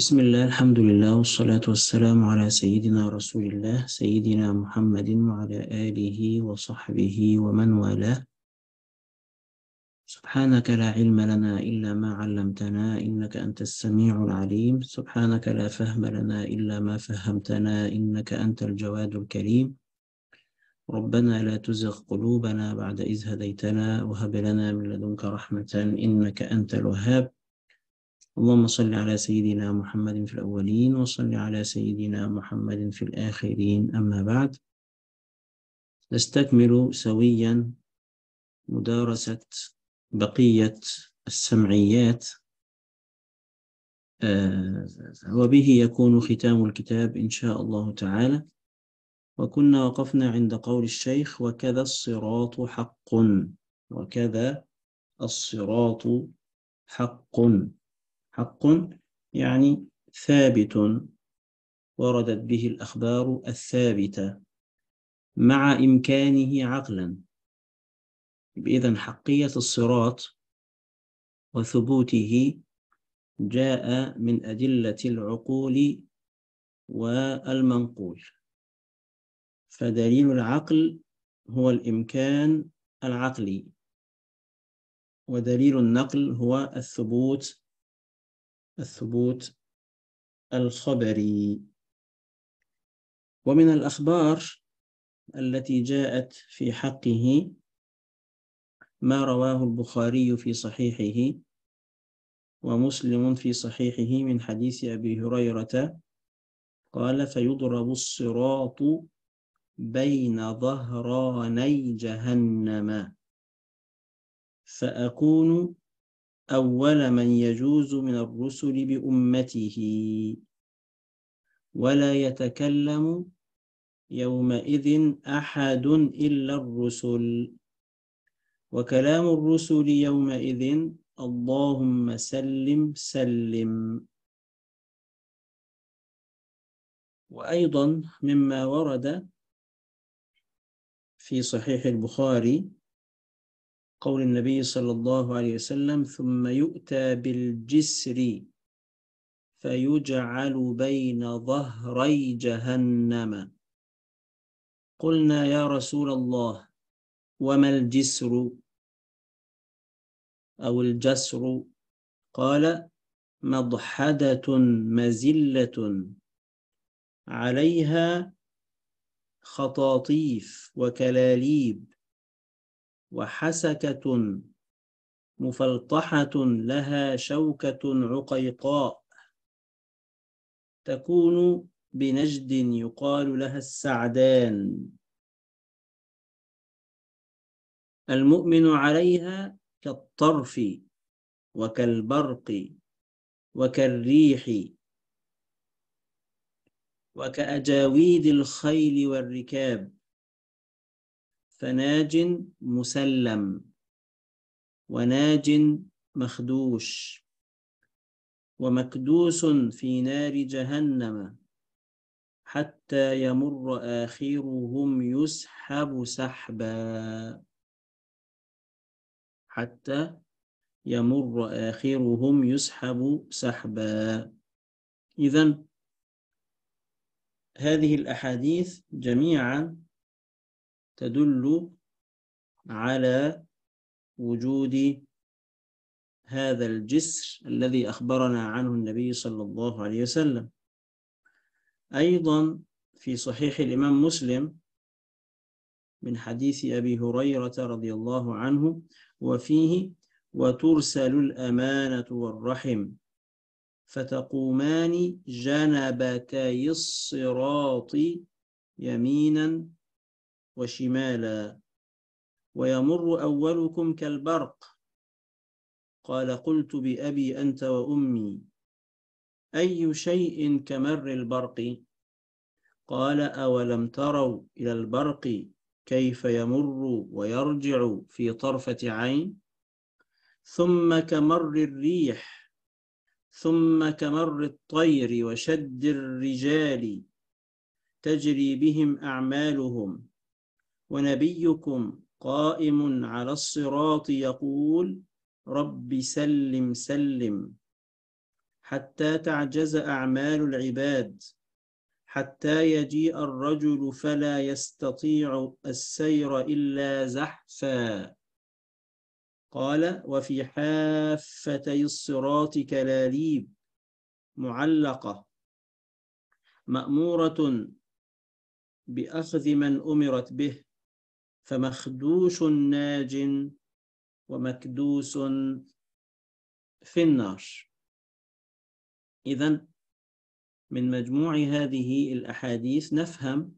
بسم الله الحمد لله والصلاة والسلام على سيدنا رسول الله سيدنا محمد وعلى آله وصحبه ومن والاه سبحانك لا علم لنا إلا ما علمتنا إنك أنت السميع العليم سبحانك لا فهم لنا إلا ما فهمتنا إنك أنت الجواد الكريم ربنا لا تزغ قلوبنا بعد إذ هديتنا وهب لنا من لدنك رحمة إنك أنت الوهاب اللهم صل على سيدنا محمد في الأولين وصل على سيدنا محمد في الآخرين أما بعد نستكمل سويا مدارسة بقية السمعيات آه، وبه يكون ختام الكتاب إن شاء الله تعالى وكنا وقفنا عند قول الشيخ وكذا الصراط حق وكذا الصراط حق حق يعني ثابت وردت به الأخبار الثابتة مع إمكانه عقلا إذا حقية الصراط وثبوته جاء من أدلة العقول والمنقول فدليل العقل هو الإمكان العقلي ودليل النقل هو الثبوت الثبوت الخبري ومن الأخبار التي جاءت في حقه ما رواه البخاري في صحيحه ومسلم في صحيحه من حديث أبي هريرة قال فيضرب الصراط بين ظهراني جهنم فأكون أول من يجوز من الرسل بأمته ولا يتكلم يومئذ أحد إلا الرسل وكلام الرسل يومئذ اللهم سلم سلم وأيضا مما ورد في صحيح البخاري قول النبي صلى الله عليه وسلم ثم يؤتى بالجسر فيجعل بين ظهري جهنم قلنا يا رسول الله وما الجسر أو الجسر قال مضحدة مزلة عليها خطاطيف وكلاليب وحسكة مفلطحة لها شوكة عقيقاء تكون بنجد يقال لها السعدان المؤمن عليها كالطرف وكالبرق وكالريح وكأجاويد الخيل والركاب فناج مسلم وناج مخدوش ومكدوس في نار جهنم حتى يمر آخرهم يسحب سحبا حتى يمر آخرهم يسحب سحبا إذا هذه الأحاديث جميعا تدل على وجود هذا الجسر الذي أخبرنا عنه النبي صلى الله عليه وسلم أيضا في صحيح الإمام مسلم من حديث أبي هريرة رضي الله عنه وفيه وترسل الأمانة والرحم فتقومان جنبتي الصراط يمينا وشمالا ويمر أولكم كالبرق قال قلت بأبي أنت وأمي أي شيء كمر البرق قال أولم تروا إلى البرق كيف يمر ويرجع في طرفة عين ثم كمر الريح ثم كمر الطير وشد الرجال تجري بهم أعمالهم ونبيكم قائم على الصراط يقول رب سلم سلم حتى تعجز أعمال العباد حتى يجيء الرجل فلا يستطيع السير إلا زحفا قال وفي حافتي الصراط كلاليب معلقة مأمورة بأخذ من أمرت به فمخدوش ناج ومكدوس في النار إذا من مجموع هذه الأحاديث نفهم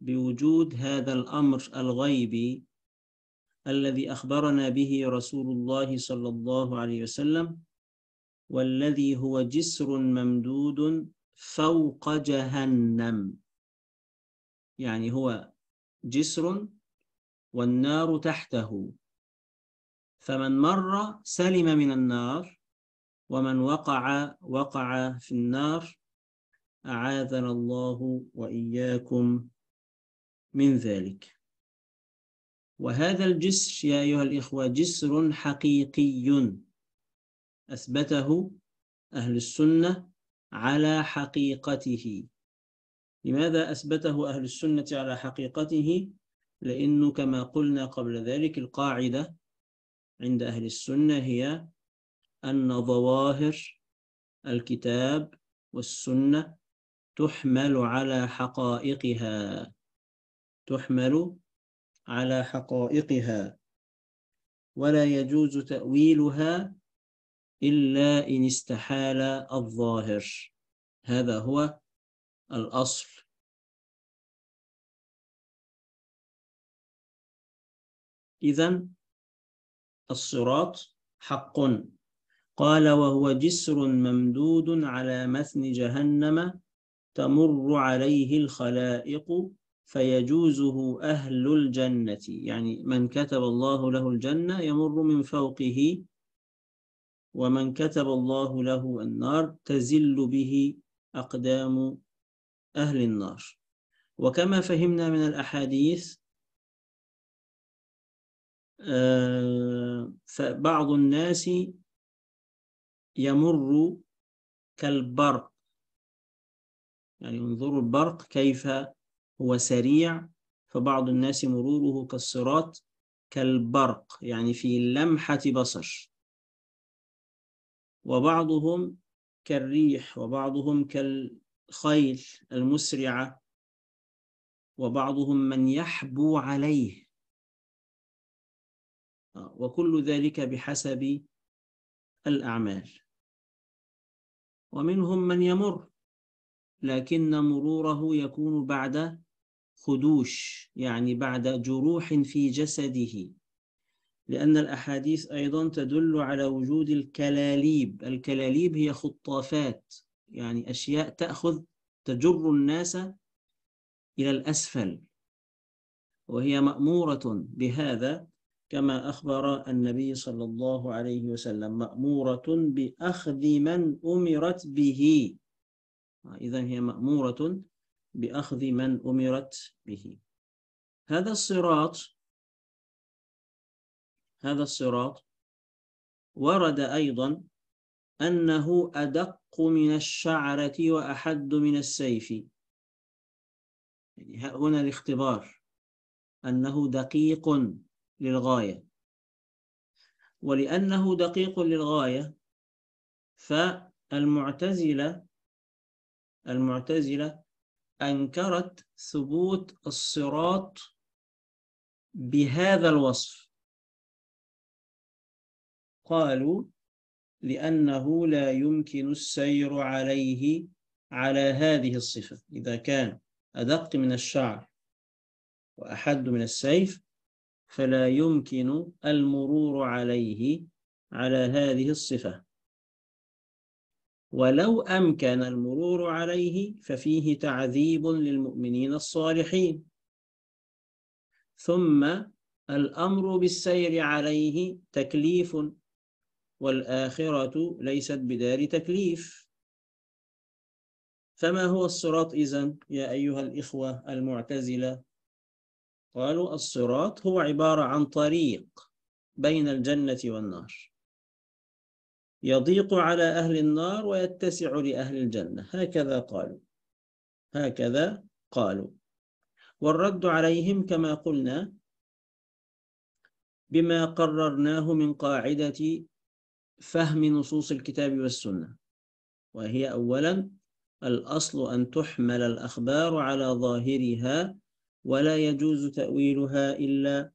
بوجود هذا الأمر الغيبي الذي أخبرنا به رسول الله صلى الله عليه وسلم والذي هو جسر ممدود فوق جهنم يعني هو جسر والنار تحته فمن مر سلم من النار ومن وقع وقع في النار أعاذنا الله وإياكم من ذلك وهذا الجسر يا أيها الإخوة جسر حقيقي أثبته أهل السنة على حقيقته لماذا أثبته أهل السنة على حقيقته؟ لأنه كما قلنا قبل ذلك القاعدة عند أهل السنة هي أن ظواهر الكتاب والسنة تحمل على حقائقها تحمل على حقائقها ولا يجوز تأويلها إلا إن استحال الظاهر هذا هو الأصل إذا الصراط حق قال وهو جسر ممدود على مثن جهنم تمر عليه الخلائق فيجوزه أهل الجنة يعني من كتب الله له الجنة يمر من فوقه ومن كتب الله له النار تزل به أقدام أهل النار وكما فهمنا من الأحاديث آه، فبعض الناس يمر كالبرق يعني انظروا البرق كيف هو سريع فبعض الناس مروره كالصراط كالبرق يعني في لمحة بصر وبعضهم كالريح وبعضهم كال الخيل المسرعة وبعضهم من يحبو عليه وكل ذلك بحسب الأعمال ومنهم من يمر لكن مروره يكون بعد خدوش يعني بعد جروح في جسده لأن الأحاديث أيضا تدل على وجود الكلاليب الكلاليب هي خطافات يعني أشياء تأخذ تجر الناس إلى الأسفل وهي مأمورة بهذا كما أخبر النبي صلى الله عليه وسلم مأمورة بأخذ من أمرت به إذا هي مأمورة بأخذ من أمرت به هذا الصراط هذا الصراط ورد أيضا أنه أدق من الشعرة وأحد من السيف يعني هنا الاختبار أنه دقيق للغاية ولأنه دقيق للغاية فالمعتزلة المعتزلة أنكرت ثبوت الصراط بهذا الوصف قالوا لأنه لا يمكن السير عليه على هذه الصفة إذا كان أدق من الشعر وأحد من السيف فلا يمكن المرور عليه على هذه الصفة ولو أمكن المرور عليه ففيه تعذيب للمؤمنين الصالحين ثم الأمر بالسير عليه تكليف والآخرة ليست بدار تكليف فما هو الصراط إذن يا أيها الإخوة المعتزلة قالوا الصراط هو عبارة عن طريق بين الجنة والنار يضيق على أهل النار ويتسع لأهل الجنة هكذا قالوا هكذا قالوا والرد عليهم كما قلنا بما قررناه من قاعدة فهم نصوص الكتاب والسنة وهي أولا الأصل أن تحمل الأخبار على ظاهرها ولا يجوز تأويلها إلا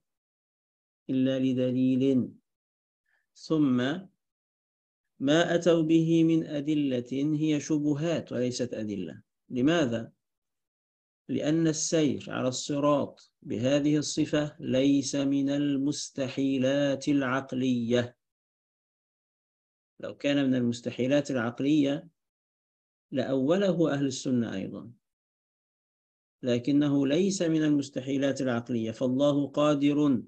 إلا لدليل ثم ما أتوا به من أدلة هي شبهات وليست أدلة لماذا؟ لأن السير على الصراط بهذه الصفة ليس من المستحيلات العقلية لو كان من المستحيلات العقلية لأوله أهل السنة أيضا لكنه ليس من المستحيلات العقلية فالله قادر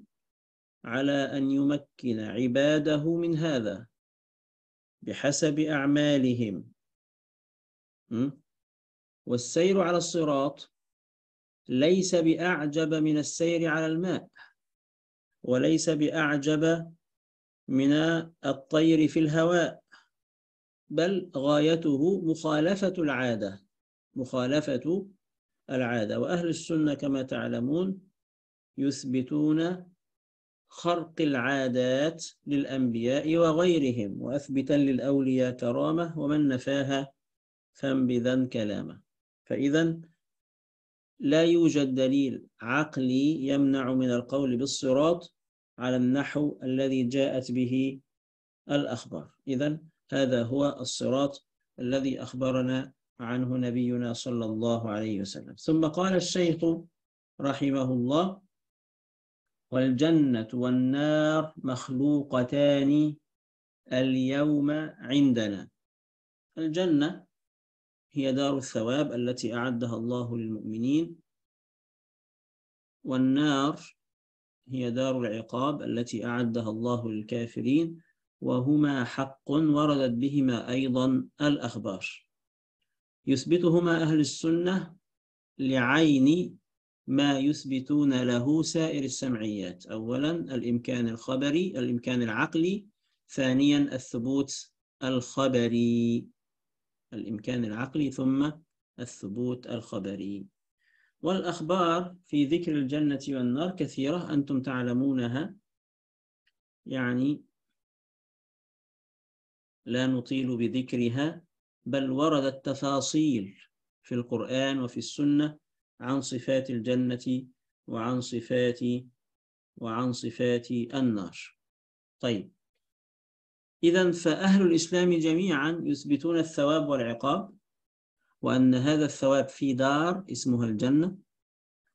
على أن يمكن عباده من هذا بحسب أعمالهم والسير على الصراط ليس بأعجب من السير على الماء وليس بأعجب من الطير في الهواء بل غايته مخالفة العادة مخالفة العادة وأهل السنة كما تعلمون يثبتون خرق العادات للأنبياء وغيرهم وأثبتا للأولياء كرامة ومن نفاها فانبذا كلامه فإذا لا يوجد دليل عقلي يمنع من القول بالصراط على النحو الذي جاءت به الأخبار إذا هذا هو الصراط الذي أخبرنا عنه نبينا صلى الله عليه وسلم ثم قال الشيخ رحمه الله والجنة والنار مخلوقتان اليوم عندنا الجنة هي دار الثواب التي أعدها الله للمؤمنين والنار هي دار العقاب التي أعدها الله للكافرين وهما حق وردت بهما أيضا الأخبار يثبتهما أهل السنة لعين ما يثبتون له سائر السمعيات أولا الإمكان الخبري الإمكان العقلي ثانيا الثبوت الخبري الإمكان العقلي ثم الثبوت الخبري والأخبار في ذكر الجنة والنار كثيرة أنتم تعلمونها يعني لا نطيل بذكرها بل وردت تفاصيل في القرآن وفي السنة عن صفات الجنة وعن صفات وعن صفات النار طيب إذا فأهل الإسلام جميعا يثبتون الثواب والعقاب وأن هذا الثواب في دار اسمها الجنة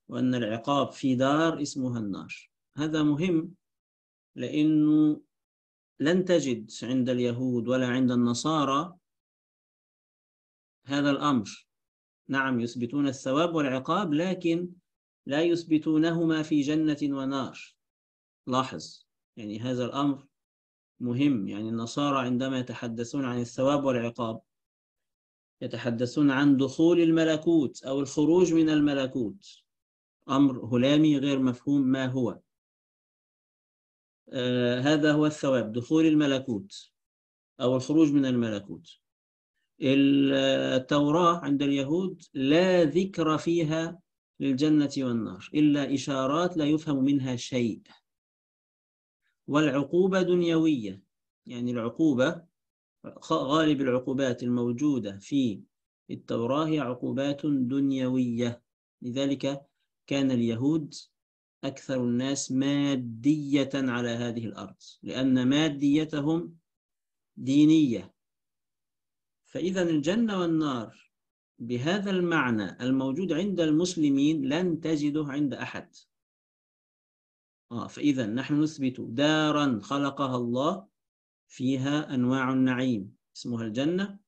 وأن العقاب في دار اسمها النار هذا مهم لأنه لن تجد عند اليهود ولا عند النصارى هذا الأمر نعم يثبتون الثواب والعقاب لكن لا يثبتونهما في جنة ونار لاحظ يعني هذا الأمر مهم يعني النصارى عندما يتحدثون عن الثواب والعقاب يتحدثون عن دخول الملكوت أو الخروج من الملكوت أمر هلامي غير مفهوم ما هو آه هذا هو الثواب دخول الملكوت أو الخروج من الملكوت التوراة عند اليهود لا ذكر فيها للجنة والنار إلا إشارات لا يفهم منها شيء والعقوبة دنيوية يعني العقوبة غالب العقوبات الموجودة في التوراة هي عقوبات دنيوية لذلك كان اليهود أكثر الناس مادية على هذه الأرض لأن ماديتهم دينية فإذا الجنة والنار بهذا المعنى الموجود عند المسلمين لن تجده عند أحد آه فإذا نحن نثبت دارا خلقها الله فيها أنواع النعيم اسمها الجنة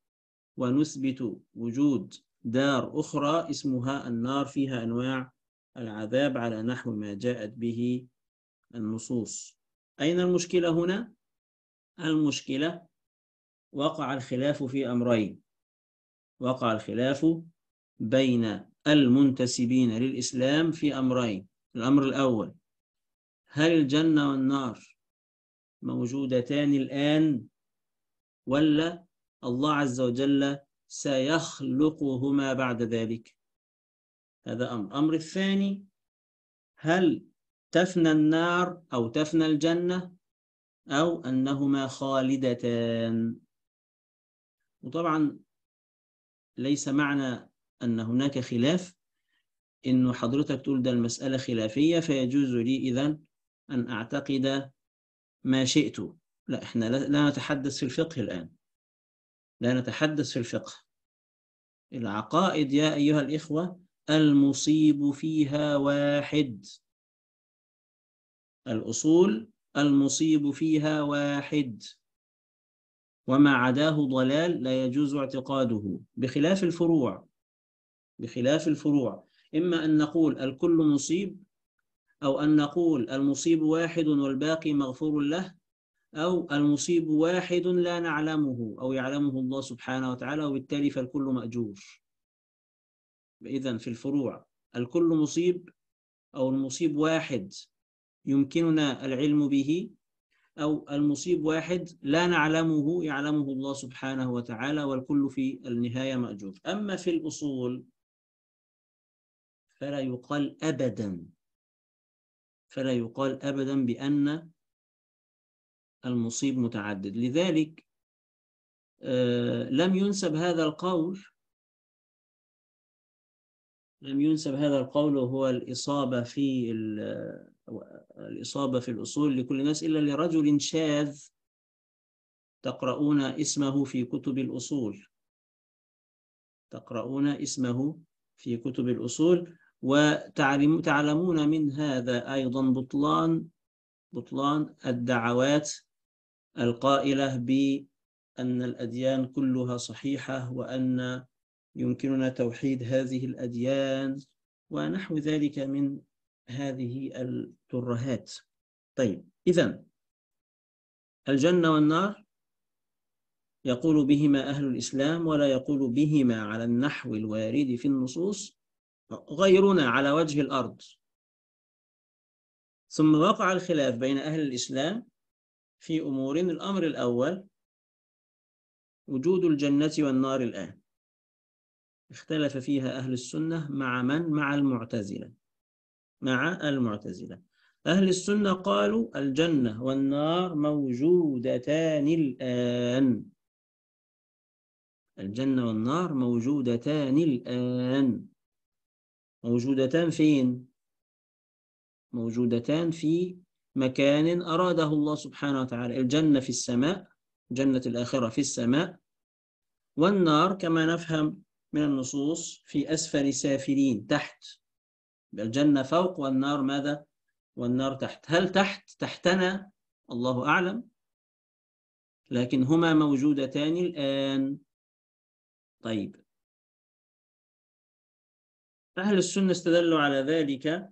ونثبت وجود دار أخرى اسمها النار فيها أنواع العذاب على نحو ما جاءت به النصوص أين المشكلة هنا؟ المشكلة وقع الخلاف في أمرين وقع الخلاف بين المنتسبين للإسلام في أمرين الأمر الأول هل الجنة والنار موجودتان الآن ولا الله عز وجل سيخلقهما بعد ذلك هذا أمر الأمر الثاني هل تفنى النار أو تفنى الجنة أو أنهما خالدتان وطبعا ليس معنى أن هناك خلاف إنه حضرتك تقول ده المسألة خلافية فيجوز لي إذا أن أعتقد ما شئت لا احنا لا نتحدث في الفقه الآن لا نتحدث في الفقه العقائد يا أيها الإخوة المصيب فيها واحد الأصول المصيب فيها واحد وما عداه ضلال لا يجوز اعتقاده بخلاف الفروع بخلاف الفروع إما أن نقول الكل مصيب أو أن نقول المصيب واحد والباقي مغفور له أو المصيب واحد لا نعلمه أو يعلمه الله سبحانه وتعالى وبالتالي فالكل مأجور إذا في الفروع الكل مصيب أو المصيب واحد يمكننا العلم به أو المصيب واحد لا نعلمه يعلمه الله سبحانه وتعالى والكل في النهاية مأجور أما في الأصول فلا يقال أبداً فلا يقال أبدا بأن المصيب متعدد لذلك آه، لم ينسب هذا القول لم ينسب هذا القول وهو الإصابة في الإصابة في الأصول لكل الناس إلا لرجل شاذ تقرؤون اسمه في كتب الأصول تقرؤون اسمه في كتب الأصول وتعلمون من هذا أيضا بطلان بطلان الدعوات القائلة بأن الأديان كلها صحيحة وأن يمكننا توحيد هذه الأديان ونحو ذلك من هذه الترهات طيب إذا الجنة والنار يقول بهما أهل الإسلام ولا يقول بهما على النحو الوارد في النصوص غيرنا على وجه الأرض ثم وقع الخلاف بين أهل الإسلام في أمور الأمر الأول وجود الجنة والنار الآن اختلف فيها أهل السنة مع من؟ مع المعتزلة مع المعتزلة أهل السنة قالوا الجنة والنار موجودتان الآن الجنة والنار موجودتان الآن موجودتان فين موجودتان في مكان أراده الله سبحانه وتعالى الجنة في السماء جنة الآخرة في السماء والنار كما نفهم من النصوص في أسفل سافلين تحت الجنة فوق والنار ماذا؟ والنار تحت هل تحت تحتنا؟ الله أعلم لكن هما موجودتان الآن طيب أهل السنة استدلوا على ذلك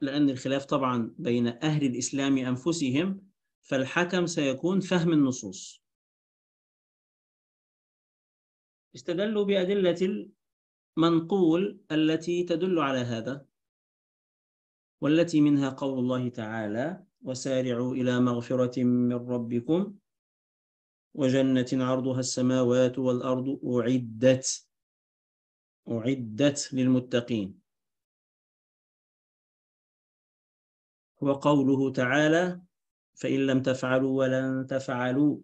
لأن الخلاف طبعا بين أهل الإسلام أنفسهم فالحكم سيكون فهم النصوص استدلوا بأدلة المنقول التي تدل على هذا والتي منها قول الله تعالى وسارعوا إلى مغفرة من ربكم وجنة عرضها السماوات والأرض أعدت أعدت للمتقين وقوله تعالى فإن لم تفعلوا ولن تفعلوا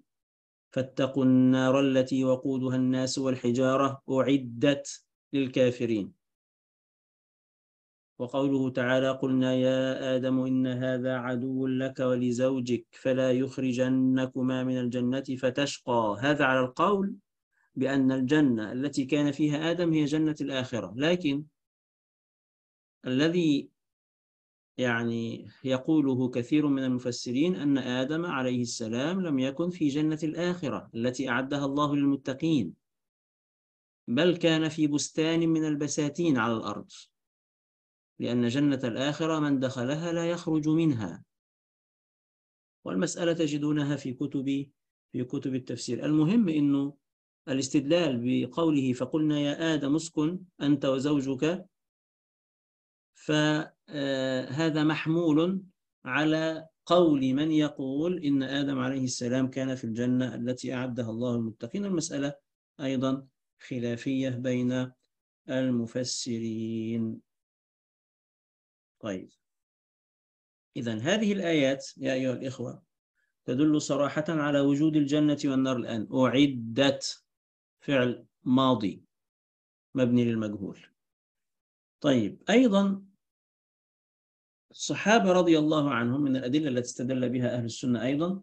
فاتقوا النار التي وقودها الناس والحجارة أعدت للكافرين وقوله تعالى قلنا يا آدم إن هذا عدو لك ولزوجك فلا يخرجنكما من الجنة فتشقى هذا على القول بأن الجنة التي كان فيها آدم هي جنة الآخرة لكن الذي يعني يقوله كثير من المفسرين أن آدم عليه السلام لم يكن في جنة الآخرة التي أعدها الله للمتقين بل كان في بستان من البساتين على الأرض لأن جنة الآخرة من دخلها لا يخرج منها والمسألة تجدونها في كتب في كتب التفسير المهم أنه الاستدلال بقوله فقلنا يا آدم اسكن أنت وزوجك فهذا آه، محمول على قول من يقول إن آدم عليه السلام كان في الجنة التي أعدها الله المتقين المسألة أيضا خلافية بين المفسرين طيب إذا هذه الآيات يا أيها الإخوة تدل صراحة على وجود الجنة والنار الآن أعدت فعل ماضي مبني للمجهول طيب أيضا الصحابة رضي الله عنهم من الأدلة التي استدل بها أهل السنة أيضا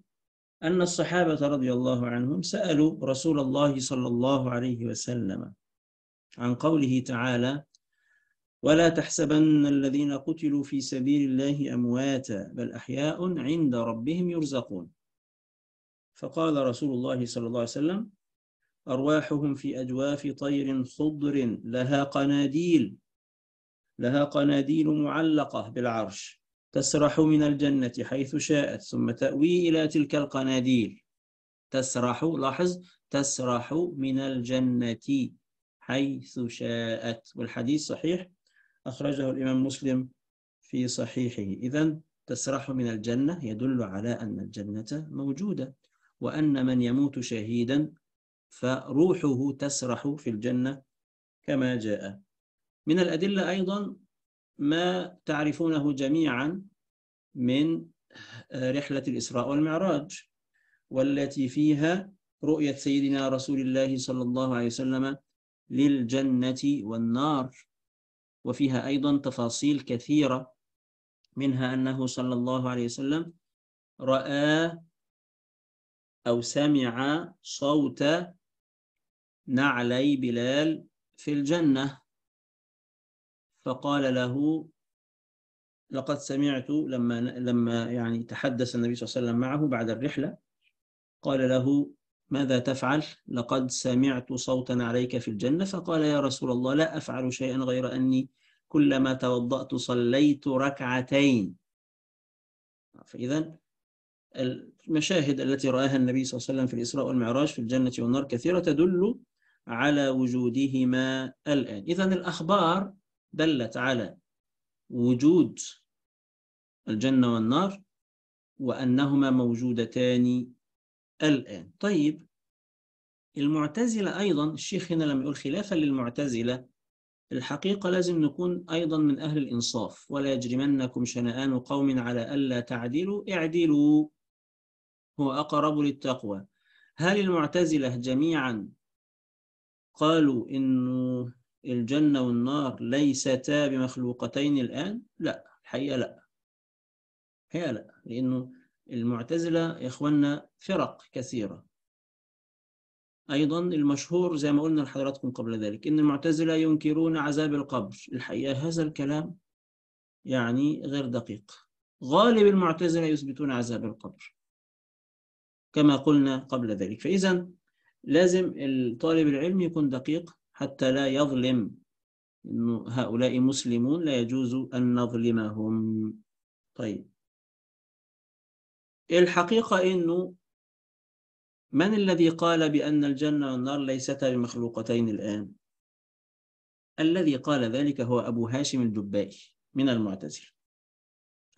أن الصحابة رضي الله عنهم سألوا رسول الله صلى الله عليه وسلم عن قوله تعالى ولا تحسبن الذين قتلوا في سبيل الله أمواتا بل أحياء عند ربهم يرزقون فقال رسول الله صلى الله عليه وسلم أرواحهم في أجواف طير خضر لها قناديل لها قناديل معلقة بالعرش تسرح من الجنة حيث شاءت ثم تأوي إلى تلك القناديل تسرح لاحظ تسرح من الجنة حيث شاءت والحديث صحيح أخرجه الإمام مسلم في صحيحه إذا تسرح من الجنة يدل على أن الجنة موجودة وأن من يموت شهيدا فروحه تسرح في الجنة كما جاء من الأدلة أيضا ما تعرفونه جميعا من رحلة الإسراء والمعراج والتي فيها رؤية سيدنا رسول الله صلى الله عليه وسلم للجنة والنار وفيها أيضا تفاصيل كثيرة منها أنه صلى الله عليه وسلم رأى أو سمع صوت نعلي بلال في الجنة فقال له لقد سمعت لما لما يعني تحدث النبي صلى الله عليه وسلم معه بعد الرحلة قال له ماذا تفعل؟ لقد سمعت صوتا عليك في الجنة فقال يا رسول الله لا أفعل شيئا غير أني كلما توضأت صليت ركعتين فإذا المشاهد التي رآها النبي صلى الله عليه وسلم في الإسراء والمعراج في الجنة والنار كثيرة تدل على وجودهما الآن إذا الأخبار دلت على وجود الجنة والنار وأنهما موجودتان الآن طيب المعتزلة أيضا الشيخ هنا لما يقول خلافا للمعتزلة الحقيقة لازم نكون أيضا من أهل الإنصاف ولا يجرمنكم شنآن قوم على ألا تعدلوا اعدلوا هو أقرب للتقوى هل المعتزلة جميعا قالوا إنه الجنة والنار ليستا بمخلوقتين الآن لا الحقيقة لا هي لا لأنه المعتزلة يا إخواننا فرق كثيرة أيضا المشهور زي ما قلنا لحضراتكم قبل ذلك إن المعتزلة ينكرون عذاب القبر الحقيقة هذا الكلام يعني غير دقيق غالب المعتزلة يثبتون عذاب القبر كما قلنا قبل ذلك فإذا لازم الطالب العلم يكون دقيق حتى لا يظلم إنه هؤلاء مسلمون لا يجوز أن نظلمهم طيب الحقيقة إنه من الذي قال بأن الجنة والنار ليستا بمخلوقتين الآن؟ الذي قال ذلك هو أبو هاشم الدبائي من المعتزلة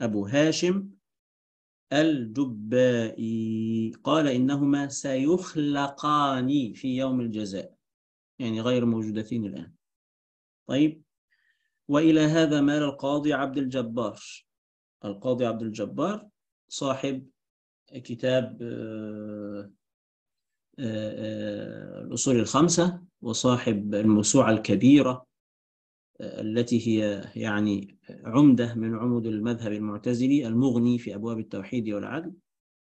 أبو هاشم الجبائي قال إنهما سيخلقان في يوم الجزاء يعني غير موجودتين الآن طيب وإلى هذا مال القاضي عبد الجبار القاضي عبد الجبار صاحب كتاب آه، آه، آه، الأصول الخمسة وصاحب الموسوعة الكبيرة التي هي يعني عمدة من عمود المذهب المعتزلي المغني في أبواب التوحيد والعدل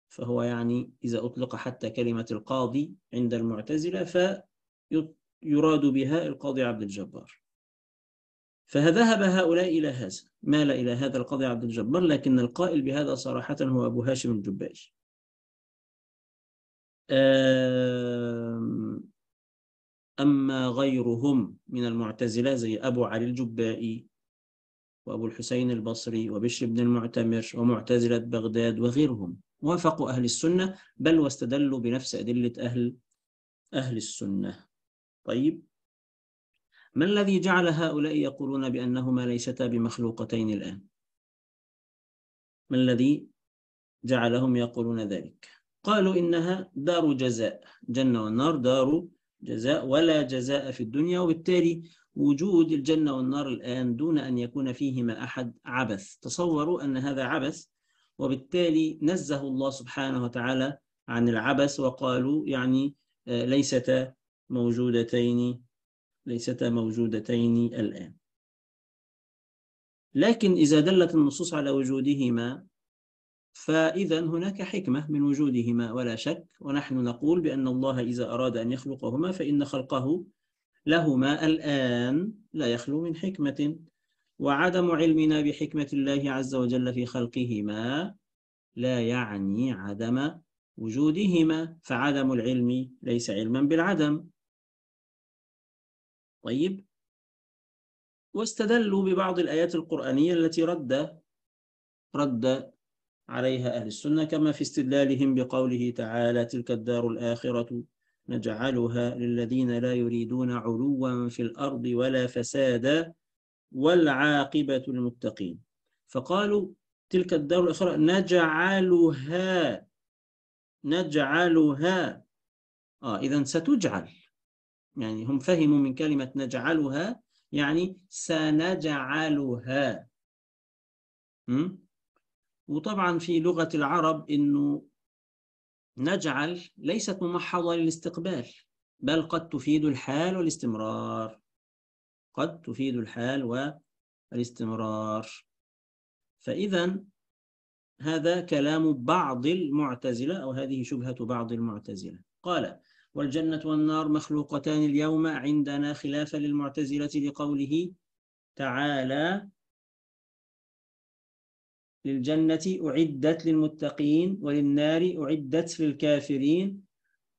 فهو يعني إذا أطلق حتى كلمة القاضي عند المعتزلة فيراد بها القاضي عبد الجبار فذهب هؤلاء إلى هذا مال إلى هذا القاضي عبد الجبار لكن القائل بهذا صراحة هو أبو هاشم الجبائي أما غيرهم من المعتزلة زي أبو علي الجبائي وأبو الحسين البصري وبشر بن المعتمر ومعتزلة بغداد وغيرهم وافقوا أهل السنة بل واستدلوا بنفس أدلة أهل أهل السنة طيب ما الذي جعل هؤلاء يقولون بأنهما ليستا بمخلوقتين الآن ما الذي جعلهم يقولون ذلك قالوا إنها دار جزاء جنة والنار دار جزاء ولا جزاء في الدنيا وبالتالي وجود الجنة والنار الآن دون أن يكون فيهما أحد عبث تصوروا أن هذا عبث وبالتالي نزه الله سبحانه وتعالى عن العبث وقالوا يعني آه، ليستا موجودتين ليستا موجودتين الآن لكن إذا دلت النصوص على وجودهما فإذا هناك حكمة من وجودهما ولا شك ونحن نقول بأن الله إذا أراد أن يخلقهما فإن خلقه لهما الآن لا يخلو من حكمة وعدم علمنا بحكمة الله عز وجل في خلقهما لا يعني عدم وجودهما فعدم العلم ليس علما بالعدم طيب واستدلوا ببعض الآيات القرآنية التي رد رد عليها أهل السنة كما في استدلالهم بقوله تعالى تلك الدار الآخرة نجعلها للذين لا يريدون علوا في الأرض ولا فسادا والعاقبة المتقين فقالوا تلك الدار الآخرة نجعلها نجعلها آه إذا ستجعل يعني هم فهموا من كلمة نجعلها يعني سنجعلها وطبعا في لغة العرب أنه نجعل ليست ممحضة للاستقبال بل قد تفيد الحال والاستمرار قد تفيد الحال والاستمرار فإذا هذا كلام بعض المعتزلة أو هذه شبهة بعض المعتزلة قال والجنة والنار مخلوقتان اليوم عندنا خلافا للمعتزلة لقوله تعالى للجنة أعدت للمتقين وللنار أعدت للكافرين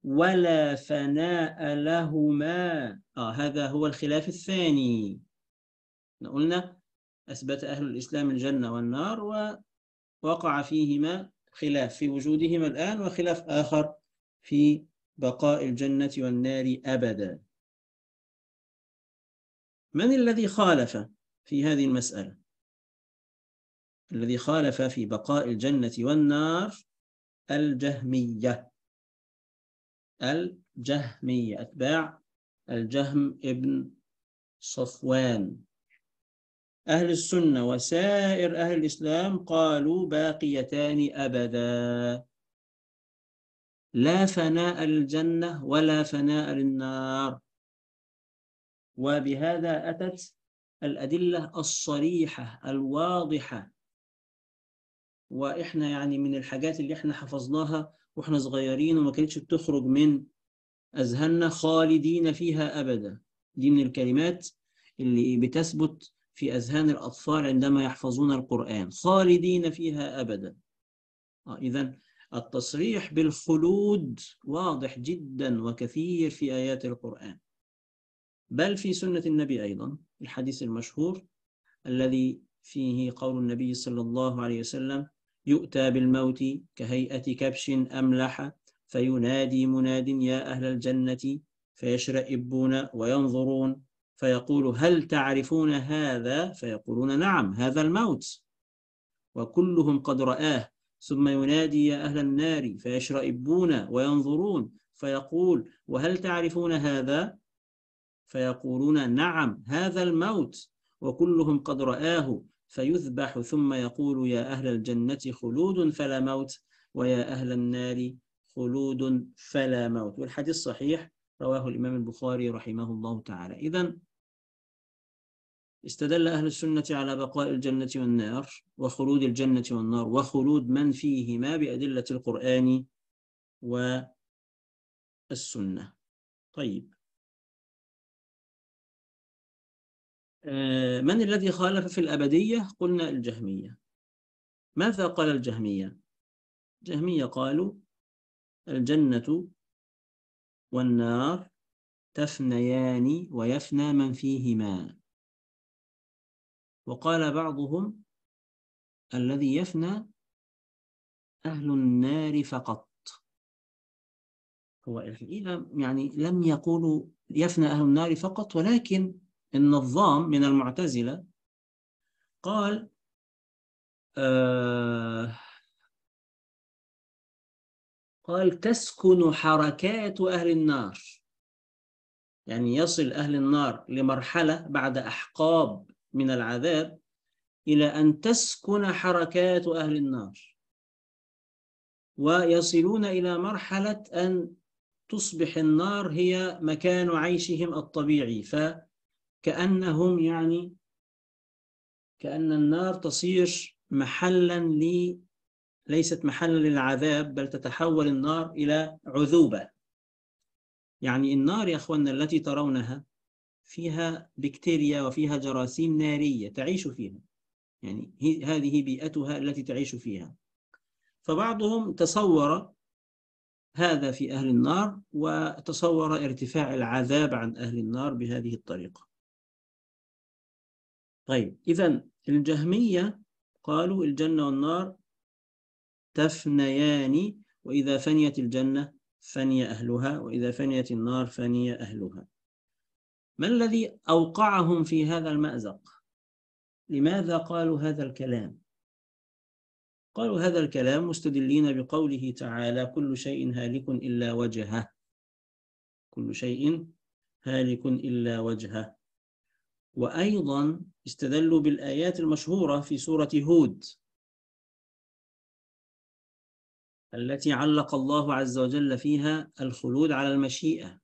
ولا فناء لهما آه هذا هو الخلاف الثاني قلنا أثبت أهل الإسلام الجنة والنار ووقع فيهما خلاف في وجودهما الآن وخلاف آخر في بقاء الجنة والنار أبدا من الذي خالف في هذه المسألة؟ الذي خالف في بقاء الجنة والنار الجهمية الجهمية أتباع الجهم ابن صفوان أهل السنة وسائر أهل الإسلام قالوا باقيتان أبدا لا فناء للجنة ولا فناء للنار وبهذا أتت الأدلة الصريحة الواضحة واحنا يعني من الحاجات اللي احنا حفظناها واحنا صغيرين وما كانتش بتخرج من اذهاننا خالدين فيها ابدا دي من الكلمات اللي بتثبت في اذهان الاطفال عندما يحفظون القران خالدين فيها ابدا آه اذا التصريح بالخلود واضح جدا وكثير في ايات القران بل في سنه النبي ايضا الحديث المشهور الذي فيه قول النبي صلى الله عليه وسلم يؤتى بالموت كهيئة كبش أملح فينادي مناد يا أهل الجنة فيشرئبون وينظرون فيقول هل تعرفون هذا فيقولون نعم هذا الموت وكلهم قد رآه ثم ينادي يا أهل النار فيشرئبون وينظرون فيقول وهل تعرفون هذا فيقولون نعم هذا الموت وكلهم قد رآه فيذبح ثم يقول يا أهل الجنة خلود فلا موت ويا أهل النار خلود فلا موت والحديث صحيح رواه الإمام البخاري رحمه الله تعالى إذا استدل أهل السنة على بقاء الجنة والنار وخلود الجنة والنار وخلود من فيهما بأدلة القرآن والسنة طيب آه، من الذي خالف في الأبدية؟ قلنا الجهمية ماذا قال الجهمية؟ الجهمية قالوا الجنة والنار تفنيان ويفنى من فيهما وقال بعضهم الذي يفنى أهل النار فقط هو الحقيقة يعني لم يقولوا يفنى أهل النار فقط ولكن النظام من المعتزلة قال آه قال تسكن حركات أهل النار يعني يصل أهل النار لمرحلة بعد أحقاب من العذاب إلى أن تسكن حركات أهل النار ويصلون إلى مرحلة أن تصبح النار هي مكان عيشهم الطبيعي ف كأنهم يعني كأن النار تصير محلا لي ليست محلا للعذاب بل تتحول النار إلى عذوبة يعني النار يا أخواننا التي ترونها فيها بكتيريا وفيها جراثيم نارية تعيش فيها يعني هذه بيئتها التي تعيش فيها فبعضهم تصور هذا في أهل النار وتصور ارتفاع العذاب عن أهل النار بهذه الطريقة طيب إذا الجهمية قالوا الجنة والنار تفنيان وإذا فنيت الجنة فني أهلها وإذا فنيت النار فني أهلها ما الذي أوقعهم في هذا المأزق؟ لماذا قالوا هذا الكلام؟ قالوا هذا الكلام مستدلين بقوله تعالى كل شيء هالك إلا وجهه كل شيء هالك إلا وجهه وأيضا استدلوا بالآيات المشهورة في سورة هود التي علق الله عز وجل فيها الخلود على المشيئة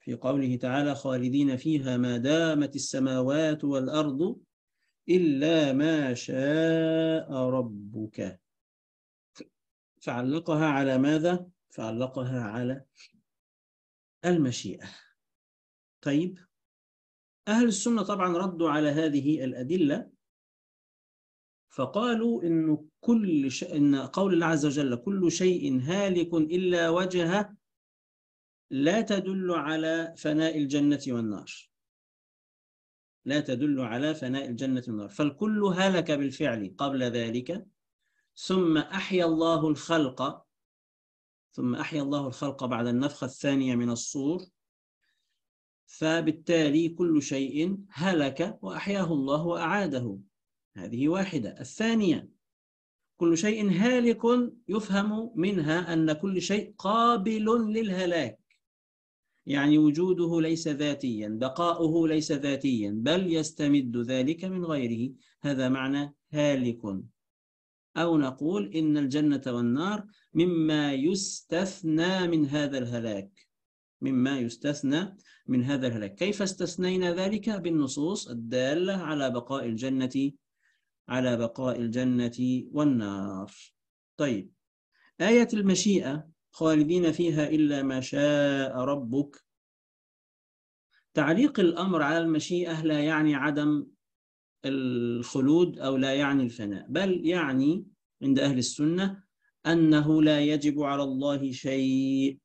في قوله تعالى خالدين فيها ما دامت السماوات والأرض إلا ما شاء ربك فعلقها على ماذا؟ فعلقها على المشيئة طيب أهل السنة طبعا ردوا على هذه الأدلة فقالوا إن كل ش... إن قول الله عز وجل كل شيء هالك إلا وجهه لا تدل على فناء الجنة والنار لا تدل على فناء الجنة والنار فالكل هلك بالفعل قبل ذلك ثم أحيا الله الخلق ثم أحيا الله الخلق بعد النفخة الثانية من الصور فبالتالي كل شيء هلك وأحياه الله وأعاده هذه واحدة الثانية كل شيء هالك يفهم منها أن كل شيء قابل للهلاك يعني وجوده ليس ذاتيا بقاؤه ليس ذاتيا بل يستمد ذلك من غيره هذا معنى هالك أو نقول إن الجنة والنار مما يستثنى من هذا الهلاك مما يستثنى من هذا الهلاك كيف استثنينا ذلك بالنصوص الدالة على بقاء الجنة على بقاء الجنة والنار طيب آية المشيئة خالدين فيها إلا ما شاء ربك تعليق الأمر على المشيئة لا يعني عدم الخلود أو لا يعني الفناء بل يعني عند أهل السنة أنه لا يجب على الله شيء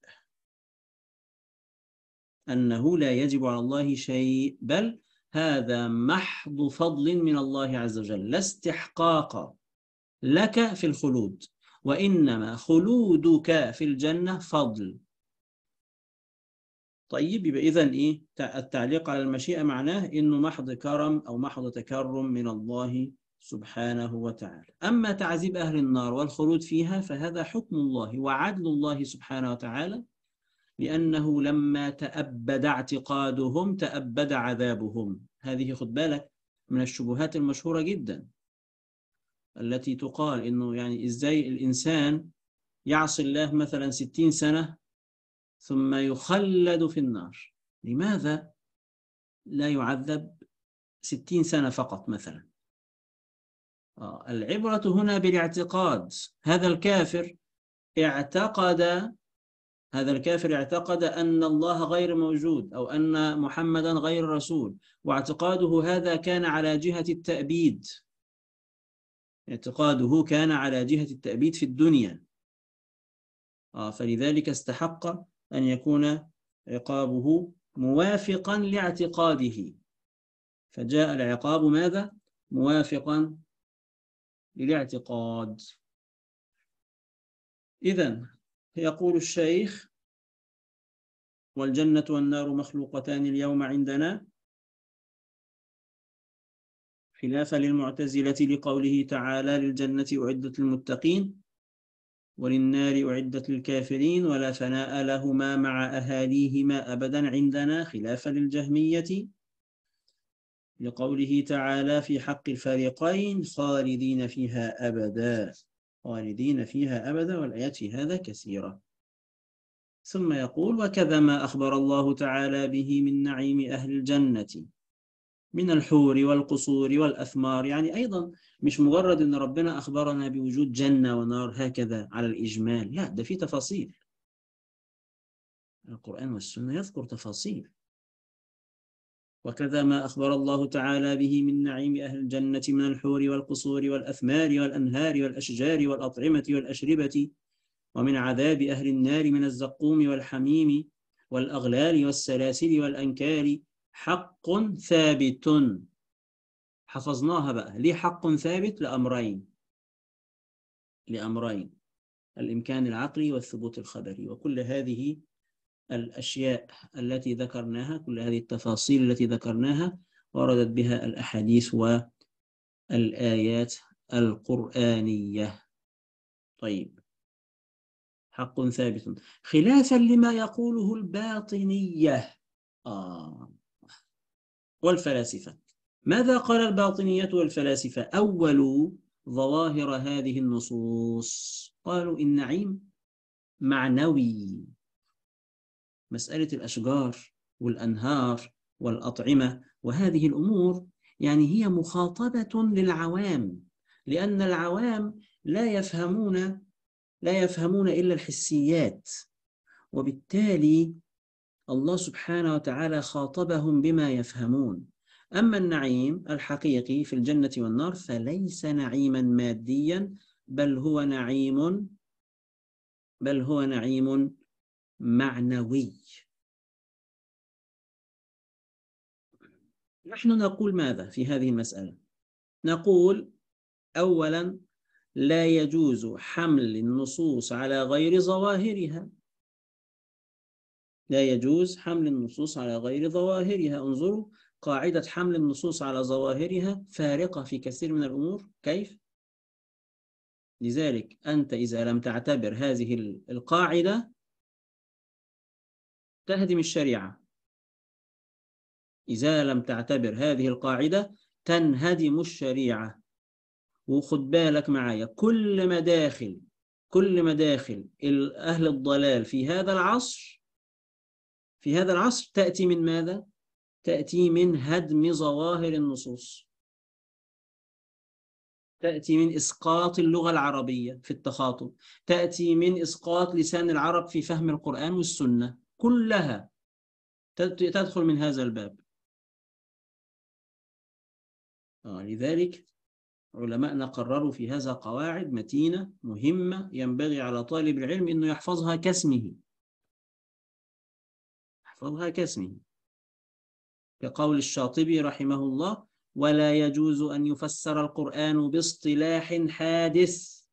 أنه لا يجب على الله شيء بل هذا محض فضل من الله عز وجل لا استحقاق لك في الخلود وإنما خلودك في الجنة فضل طيب يبقى إذا إيه التعليق على المشيئة معناه إنه محض كرم أو محض تكرم من الله سبحانه وتعالى أما تعذيب أهل النار والخلود فيها فهذا حكم الله وعدل الله سبحانه وتعالى لأنه لما تأبد اعتقادهم تأبد عذابهم هذه خد بالك من الشبهات المشهورة جدا التي تقال إنه يعني إزاي الإنسان يعصي الله مثلا ستين سنة ثم يخلد في النار لماذا لا يعذب ستين سنة فقط مثلا آه، العبرة هنا بالاعتقاد هذا الكافر اعتقد هذا الكافر اعتقد أن الله غير موجود أو أن محمدا غير رسول واعتقاده هذا كان على جهة التأبيد اعتقاده كان على جهة التأبيد في الدنيا آه، فلذلك استحق أن يكون عقابه موافقا لاعتقاده فجاء العقاب ماذا؟ موافقا للاعتقاد إذا يقول الشيخ والجنة والنار مخلوقتان اليوم عندنا خلافا للمعتزلة لقوله تعالى للجنة أعدت للمتقين وللنار أعدت للكافرين ولا فناء لهما مع أهاليهما أبدا عندنا خلافا للجهمية لقوله تعالى في حق الفريقين خالدين فيها أبدا خالدين فيها أبدا والآيات في هذا كثيرة ثم يقول وكذا ما أخبر الله تعالى به من نعيم أهل الجنة من الحور والقصور والأثمار يعني أيضا مش مجرد أن ربنا أخبرنا بوجود جنة ونار هكذا على الإجمال لا ده في تفاصيل القرآن والسنة يذكر تفاصيل وكذا ما أخبر الله تعالى به من نعيم أهل الجنة من الحور والقصور والأثمار والأنهار والأشجار والأطعمة والأشربة ومن عذاب أهل النار من الزقوم والحميم والأغلال والسلاسل والأنكار حق ثابت حفظناها بقى ليه حق ثابت لأمرين لأمرين الإمكان العقلي والثبوت الخبري وكل هذه الأشياء التي ذكرناها كل هذه التفاصيل التي ذكرناها وردت بها الأحاديث والآيات القرآنية طيب حق ثابت خلافا لما يقوله الباطنية آه. والفلاسفة ماذا قال الباطنية والفلاسفة أول ظواهر هذه النصوص قالوا إن نعيم معنوي مسألة الأشجار والأنهار والأطعمة وهذه الأمور يعني هي مخاطبة للعوام لأن العوام لا يفهمون لا يفهمون إلا الحسيات وبالتالي الله سبحانه وتعالى خاطبهم بما يفهمون أما النعيم الحقيقي في الجنة والنار فليس نعيما ماديا بل هو نعيم بل هو نعيم معنوي نحن نقول ماذا في هذه المسألة؟ نقول أولا لا يجوز حمل النصوص على غير ظواهرها لا يجوز حمل النصوص على غير ظواهرها انظروا قاعدة حمل النصوص على ظواهرها فارقة في كثير من الأمور كيف؟ لذلك أنت إذا لم تعتبر هذه القاعدة تهدم الشريعة إذا لم تعتبر هذه القاعدة تنهدم الشريعة وخد بالك معايا كل مداخل كل مداخل أهل الضلال في هذا العصر في هذا العصر تأتي من ماذا؟ تأتي من هدم ظواهر النصوص تأتي من إسقاط اللغة العربية في التخاطب تأتي من إسقاط لسان العرب في فهم القرآن والسنة كلها تدخل من هذا الباب آه لذلك علماءنا قرروا في هذا قواعد متينة مهمة ينبغي على طالب العلم أنه يحفظها كاسمه يحفظها كاسمه كقول الشاطبي رحمه الله ولا يجوز أن يفسر القرآن باصطلاح حادث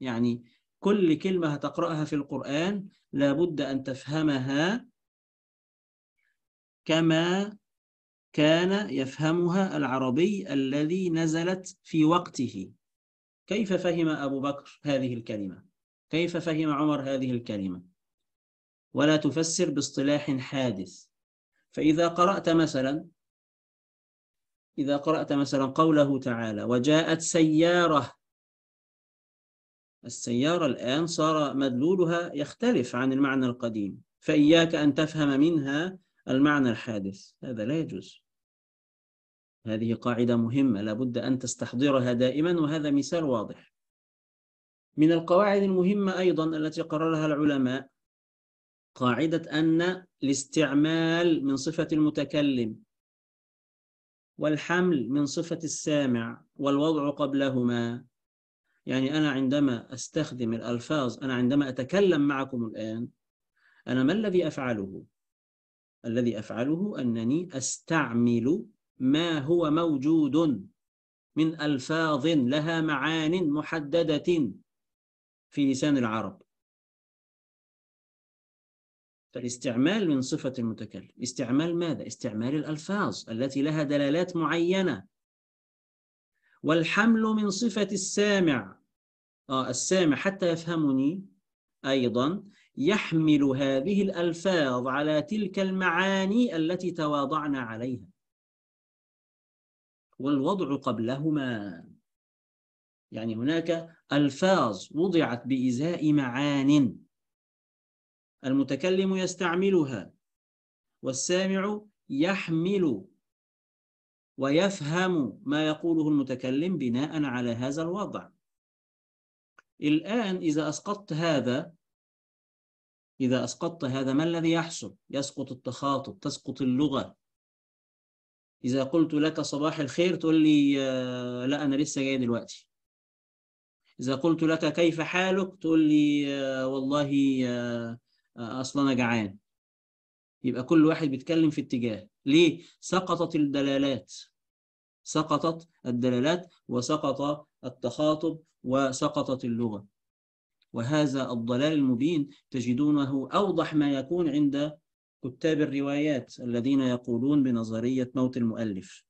يعني كل كلمة هتقرأها في القرآن لابد أن تفهمها كما كان يفهمها العربي الذي نزلت في وقته كيف فهم أبو بكر هذه الكلمة؟ كيف فهم عمر هذه الكلمة؟ ولا تفسر باصطلاح حادث فإذا قرأت مثلا إذا قرأت مثلا قوله تعالى وجاءت سيارة السيارة الآن صار مدلولها يختلف عن المعنى القديم فإياك أن تفهم منها المعنى الحادث هذا لا يجوز هذه قاعدة مهمة لابد أن تستحضرها دائما وهذا مثال واضح من القواعد المهمة أيضا التي قررها العلماء قاعدة أن الاستعمال من صفة المتكلم والحمل من صفة السامع والوضع قبلهما يعني أنا عندما أستخدم الألفاظ أنا عندما أتكلم معكم الآن أنا ما الذي أفعله؟ الذي أفعله أنني أستعمل ما هو موجود من ألفاظ لها معان محددة في لسان العرب فالاستعمال من صفة المتكلم استعمال ماذا؟ استعمال الألفاظ التي لها دلالات معينة والحمل من صفة السامع آه السامع حتى يفهمني أيضا يحمل هذه الألفاظ على تلك المعاني التي تواضعنا عليها والوضع قبلهما يعني هناك ألفاظ وضعت بإزاء معان المتكلم يستعملها والسامع يحمل ويفهم ما يقوله المتكلم بناء على هذا الوضع الآن إذا أسقطت هذا إذا أسقطت هذا ما الذي يحصل؟ يسقط التخاطب تسقط اللغة إذا قلت لك صباح الخير تقول لي آه، لا أنا لسه جاي دلوقتي إذا قلت لك كيف حالك تقول لي آه، والله آه، أصلا أنا جعان يبقى كل واحد بيتكلم في اتجاه ليه؟ سقطت الدلالات سقطت الدلالات وسقط التخاطب وسقطت اللغة وهذا الضلال المبين تجدونه أوضح ما يكون عند كتاب الروايات الذين يقولون بنظرية موت المؤلف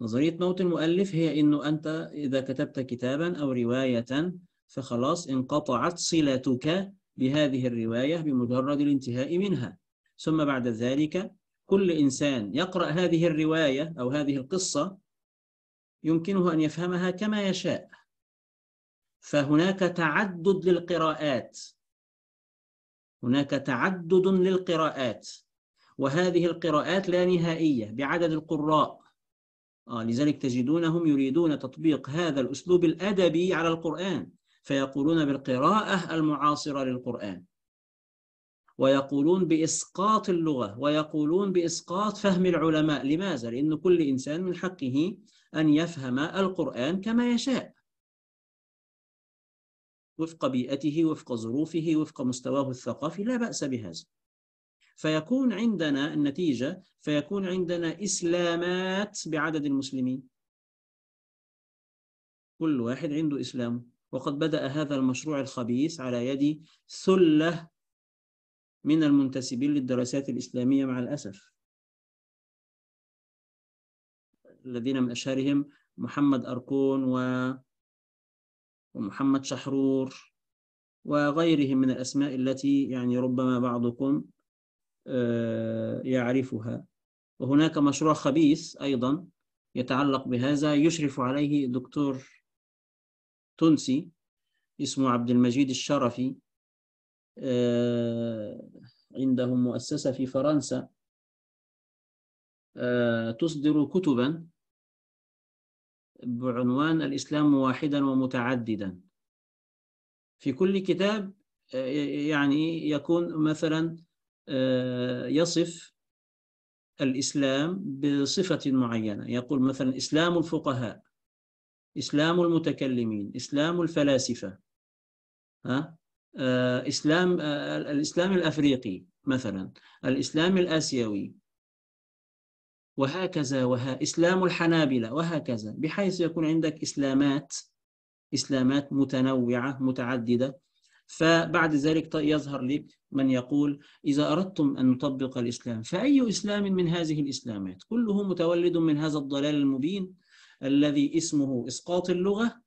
نظرية موت المؤلف هي إنه أنت إذا كتبت كتابا أو رواية فخلاص انقطعت صلتك بهذه الرواية بمجرد الانتهاء منها ثم بعد ذلك كل إنسان يقرأ هذه الرواية أو هذه القصة يمكنه أن يفهمها كما يشاء فهناك تعدد للقراءات هناك تعدد للقراءات وهذه القراءات لا نهائية بعدد القراء آه لذلك تجدونهم يريدون تطبيق هذا الأسلوب الأدبي على القرآن فيقولون بالقراءة المعاصرة للقرآن ويقولون بإسقاط اللغة ويقولون بإسقاط فهم العلماء لماذا؟ لأن كل إنسان من حقه أن يفهم القرآن كما يشاء وفق بيئته وفق ظروفه وفق مستواه الثقافي لا بأس بهذا فيكون عندنا النتيجة فيكون عندنا إسلامات بعدد المسلمين كل واحد عنده إسلامه وقد بدأ هذا المشروع الخبيث على يد ثلة من المنتسبين للدراسات الإسلامية مع الأسف الذين من أشهرهم محمد أركون و... ومحمد شحرور وغيرهم من الأسماء التي يعني ربما بعضكم آه، يعرفها وهناك مشروع خبيث أيضا يتعلق بهذا يشرف عليه دكتور تونسي اسمه عبد المجيد الشرفي آه، عندهم مؤسسة في فرنسا آه، تصدر كتبا بعنوان الإسلام واحدا ومتعددا في كل كتاب آه، يعني يكون مثلا يصف الإسلام بصفة معينة يقول مثلا إسلام الفقهاء إسلام المتكلمين إسلام الفلاسفة ها آه، اسلام آه، الاسلام الافريقي مثلا الاسلام الاسيوي وهكذا وها اسلام الحنابلة وهكذا بحيث يكون عندك اسلامات اسلامات متنوعة متعددة فبعد ذلك يظهر لك من يقول إذا أردتم أن نطبق الإسلام فأي إسلام من هذه الإسلامات كله متولد من هذا الضلال المبين الذي اسمه إسقاط اللغة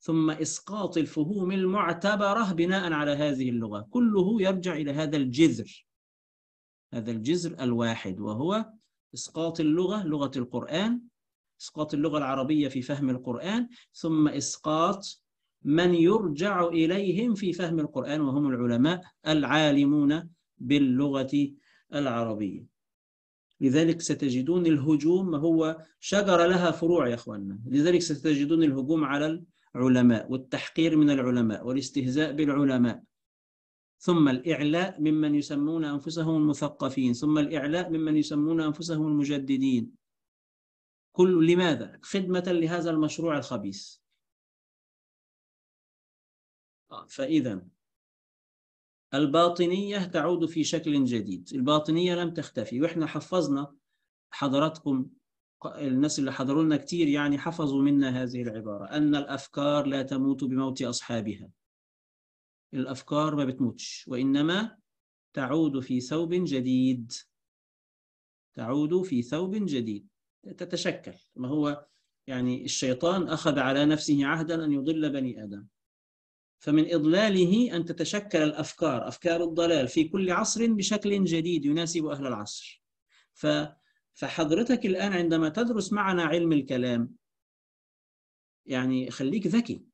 ثم إسقاط الفهوم المعتبرة بناء على هذه اللغة كله يرجع إلى هذا الجذر هذا الجذر الواحد وهو إسقاط اللغة لغة القرآن إسقاط اللغة العربية في فهم القرآن ثم إسقاط من يرجع إليهم في فهم القرآن وهم العلماء العالمون باللغة العربية لذلك ستجدون الهجوم هو شجرة لها فروع يا أخواننا لذلك ستجدون الهجوم على علماء والتحقير من العلماء والاستهزاء بالعلماء ثم الإعلاء ممن يسمون أنفسهم المثقفين ثم الإعلاء ممن يسمون أنفسهم المجددين كل لماذا؟ خدمة لهذا المشروع الخبيث فإذا الباطنية تعود في شكل جديد الباطنية لم تختفي وإحنا حفظنا حضراتكم الناس اللي حضروا لنا كتير يعني حفظوا منا هذه العبارة أن الأفكار لا تموت بموت أصحابها الأفكار ما بتموتش وإنما تعود في ثوب جديد تعود في ثوب جديد تتشكل ما هو يعني الشيطان أخذ على نفسه عهدا أن يضل بني آدم فمن إضلاله أن تتشكل الأفكار أفكار الضلال في كل عصر بشكل جديد يناسب أهل العصر ف فحضرتك الآن عندما تدرس معنا علم الكلام يعني خليك ذكي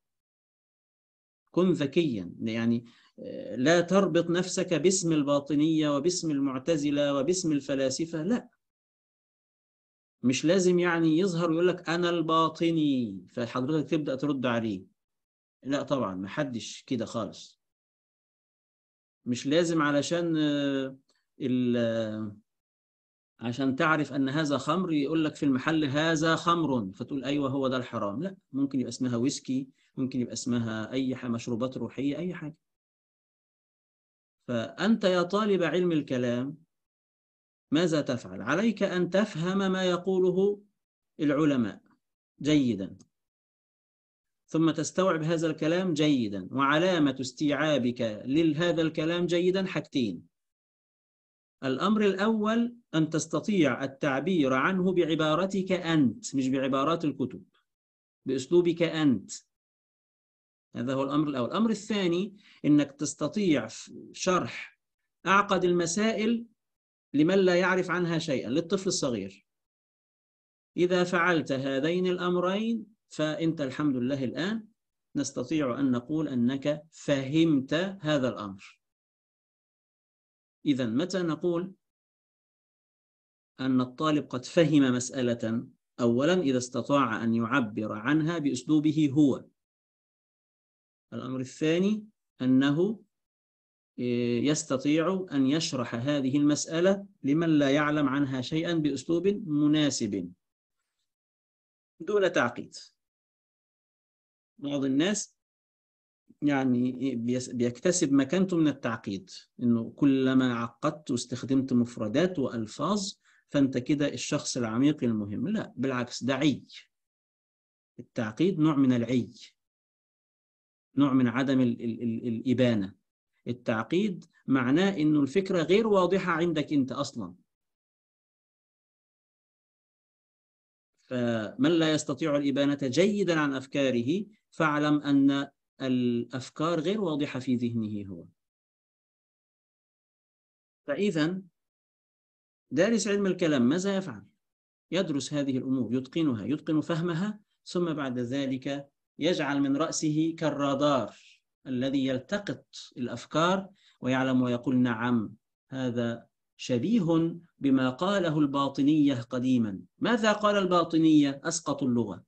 كن ذكيا يعني آه، لا تربط نفسك باسم الباطنية وباسم المعتزلة وباسم الفلاسفة لا مش لازم يعني يظهر يقول لك أنا الباطني فحضرتك تبدأ ترد عليه لا طبعا ما حدش كده خالص مش لازم علشان آه، عشان تعرف ان هذا خمر يقول لك في المحل هذا خمر فتقول ايوه هو ده الحرام لا ممكن يبقى اسمها ويسكي ممكن يبقى اسمها اي مشروبات روحيه اي حاجه فانت يا طالب علم الكلام ماذا تفعل عليك ان تفهم ما يقوله العلماء جيدا ثم تستوعب هذا الكلام جيدا وعلامه استيعابك لهذا الكلام جيدا حاجتين الأمر الأول أن تستطيع التعبير عنه بعبارتك أنت مش بعبارات الكتب بأسلوبك أنت هذا هو الأمر الأول الأمر الثاني أنك تستطيع شرح أعقد المسائل لمن لا يعرف عنها شيئا للطفل الصغير إذا فعلت هذين الأمرين فأنت الحمد لله الآن نستطيع أن نقول أنك فهمت هذا الأمر إذا متى نقول أن الطالب قد فهم مسألة أولا إذا استطاع أن يعبر عنها بأسلوبه هو الأمر الثاني أنه إيه، يستطيع أن يشرح هذه المسألة لمن لا يعلم عنها شيئا بأسلوب مناسب دون تعقيد بعض الناس يعني بيكتسب مكانته من التعقيد انه كلما عقدت واستخدمت مفردات والفاظ فانت كده الشخص العميق المهم لا بالعكس ده عي التعقيد نوع من العي نوع من عدم الـ الـ الـ الابانه التعقيد معناه انه الفكره غير واضحه عندك انت اصلا فمن لا يستطيع الابانه جيدا عن افكاره فاعلم ان الأفكار غير واضحة في ذهنه هو فإذا دارس علم الكلام ماذا يفعل؟ يدرس هذه الأمور يتقنها يتقن فهمها ثم بعد ذلك يجعل من رأسه كالرادار الذي يلتقط الأفكار ويعلم ويقول نعم هذا شبيه بما قاله الباطنية قديما ماذا قال الباطنية؟ أسقطوا اللغة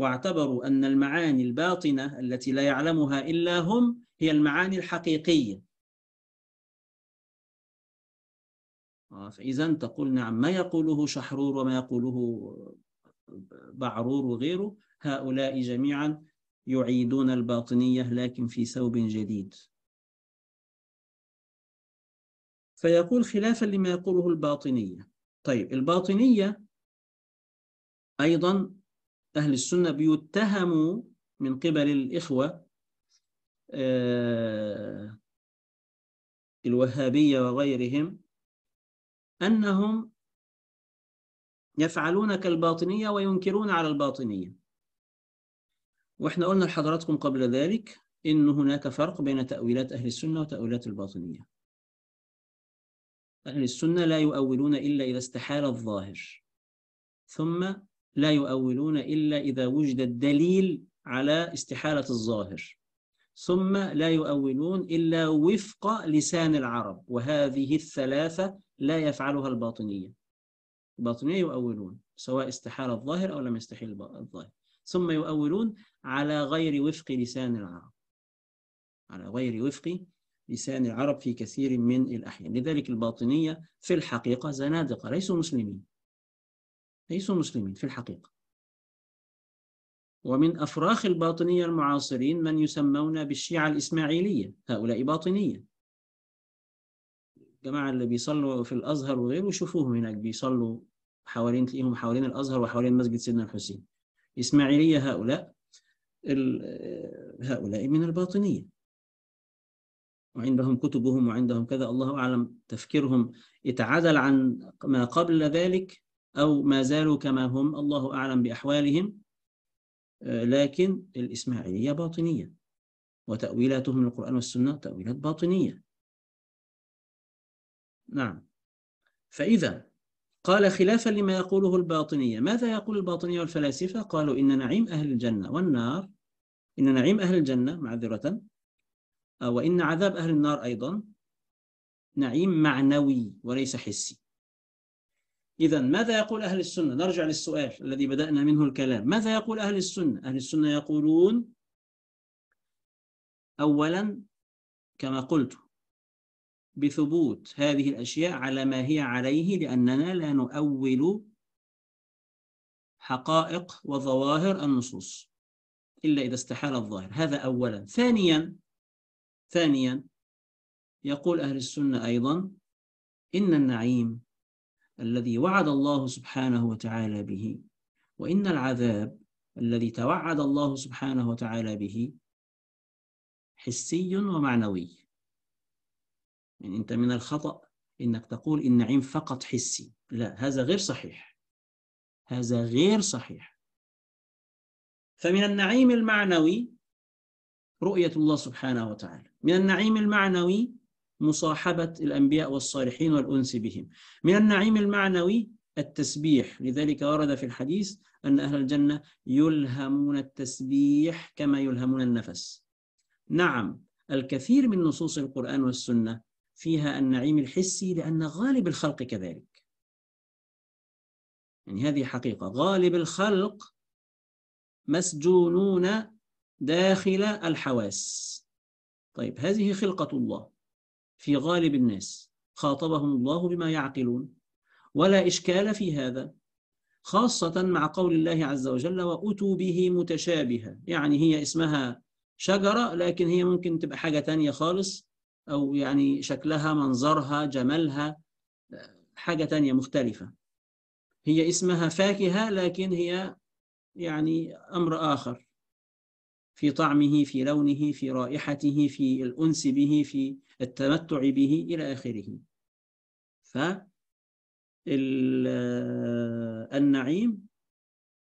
واعتبروا أن المعاني الباطنة التي لا يعلمها إلا هم هي المعاني الحقيقية آه، فإذا تقول نعم ما يقوله شحرور وما يقوله بعرور وغيره هؤلاء جميعا يعيدون الباطنية لكن في ثوب جديد فيقول خلافا لما يقوله الباطنية طيب الباطنية أيضا أهل السنة بيتهموا من قبل الإخوة آه، الوهابية وغيرهم أنهم يفعلون كالباطنية وينكرون على الباطنية وإحنا قلنا لحضراتكم قبل ذلك إن هناك فرق بين تأويلات أهل السنة وتأويلات الباطنية أهل السنة لا يؤولون إلا إذا استحال الظاهر ثم لا يؤولون إلا إذا وجد الدليل على استحالة الظاهر ثم لا يؤولون إلا وفق لسان العرب وهذه الثلاثة لا يفعلها الباطنية الباطنية يؤولون سواء استحال الظاهر أو لم يستحيل الظاهر ثم يؤولون على غير وفق لسان العرب على غير وفق لسان العرب في كثير من الأحيان لذلك الباطنية في الحقيقة زنادقة ليسوا مسلمين ليسوا مسلمين في الحقيقة ومن أفراخ الباطنية المعاصرين من يسمون بالشيعة الإسماعيلية هؤلاء باطنية الجماعة اللي بيصلوا في الأزهر وغيره شوفوهم هناك بيصلوا حوالين تلاقيهم حوالين الأزهر وحوالين مسجد سيدنا الحسين إسماعيلية هؤلاء هؤلاء من الباطنية وعندهم كتبهم وعندهم كذا الله أعلم تفكيرهم يتعادل عن ما قبل ذلك أو ما زالوا كما هم الله أعلم بأحوالهم آه، لكن الإسماعيلية باطنية وتأويلاتهم من القرآن والسنة تأويلات باطنية نعم فإذا قال خلافا لما يقوله الباطنية ماذا يقول الباطنية والفلاسفة قالوا إن نعيم أهل الجنة والنار إن نعيم أهل الجنة معذرة آه، وإن عذاب أهل النار أيضا نعيم معنوي وليس حسي إذا ماذا يقول أهل السنة؟ نرجع للسؤال الذي بدأنا منه الكلام ماذا يقول أهل السنة؟ أهل السنة يقولون أولا كما قلت بثبوت هذه الأشياء على ما هي عليه لأننا لا نؤول حقائق وظواهر النصوص إلا إذا استحال الظاهر هذا أولا ثانيا ثانيا يقول أهل السنة أيضا إن النعيم الذي وعد الله سبحانه وتعالى به وإن العذاب الذي توعد الله سبحانه وتعالى به حسي ومعنوي يعني أنت من الخطأ أنك تقول النعيم فقط حسي لا هذا غير صحيح هذا غير صحيح فمن النعيم المعنوي رؤية الله سبحانه وتعالى من النعيم المعنوي مصاحبة الأنبياء والصالحين والأنس بهم من النعيم المعنوي التسبيح لذلك ورد في الحديث أن أهل الجنة يلهمون التسبيح كما يلهمون النفس نعم الكثير من نصوص القرآن والسنة فيها النعيم الحسي لأن غالب الخلق كذلك يعني هذه حقيقة غالب الخلق مسجونون داخل الحواس طيب هذه خلقة الله في غالب الناس خاطبهم الله بما يعقلون ولا إشكال في هذا خاصة مع قول الله عز وجل وأتوا به متشابها يعني هي اسمها شجرة لكن هي ممكن تبقى حاجة تانية خالص أو يعني شكلها منظرها جمالها حاجة تانية مختلفة هي اسمها فاكهة لكن هي يعني أمر آخر في طعمه في لونه في رائحته في الأنس به في التمتع به إلى آخره فالنعيم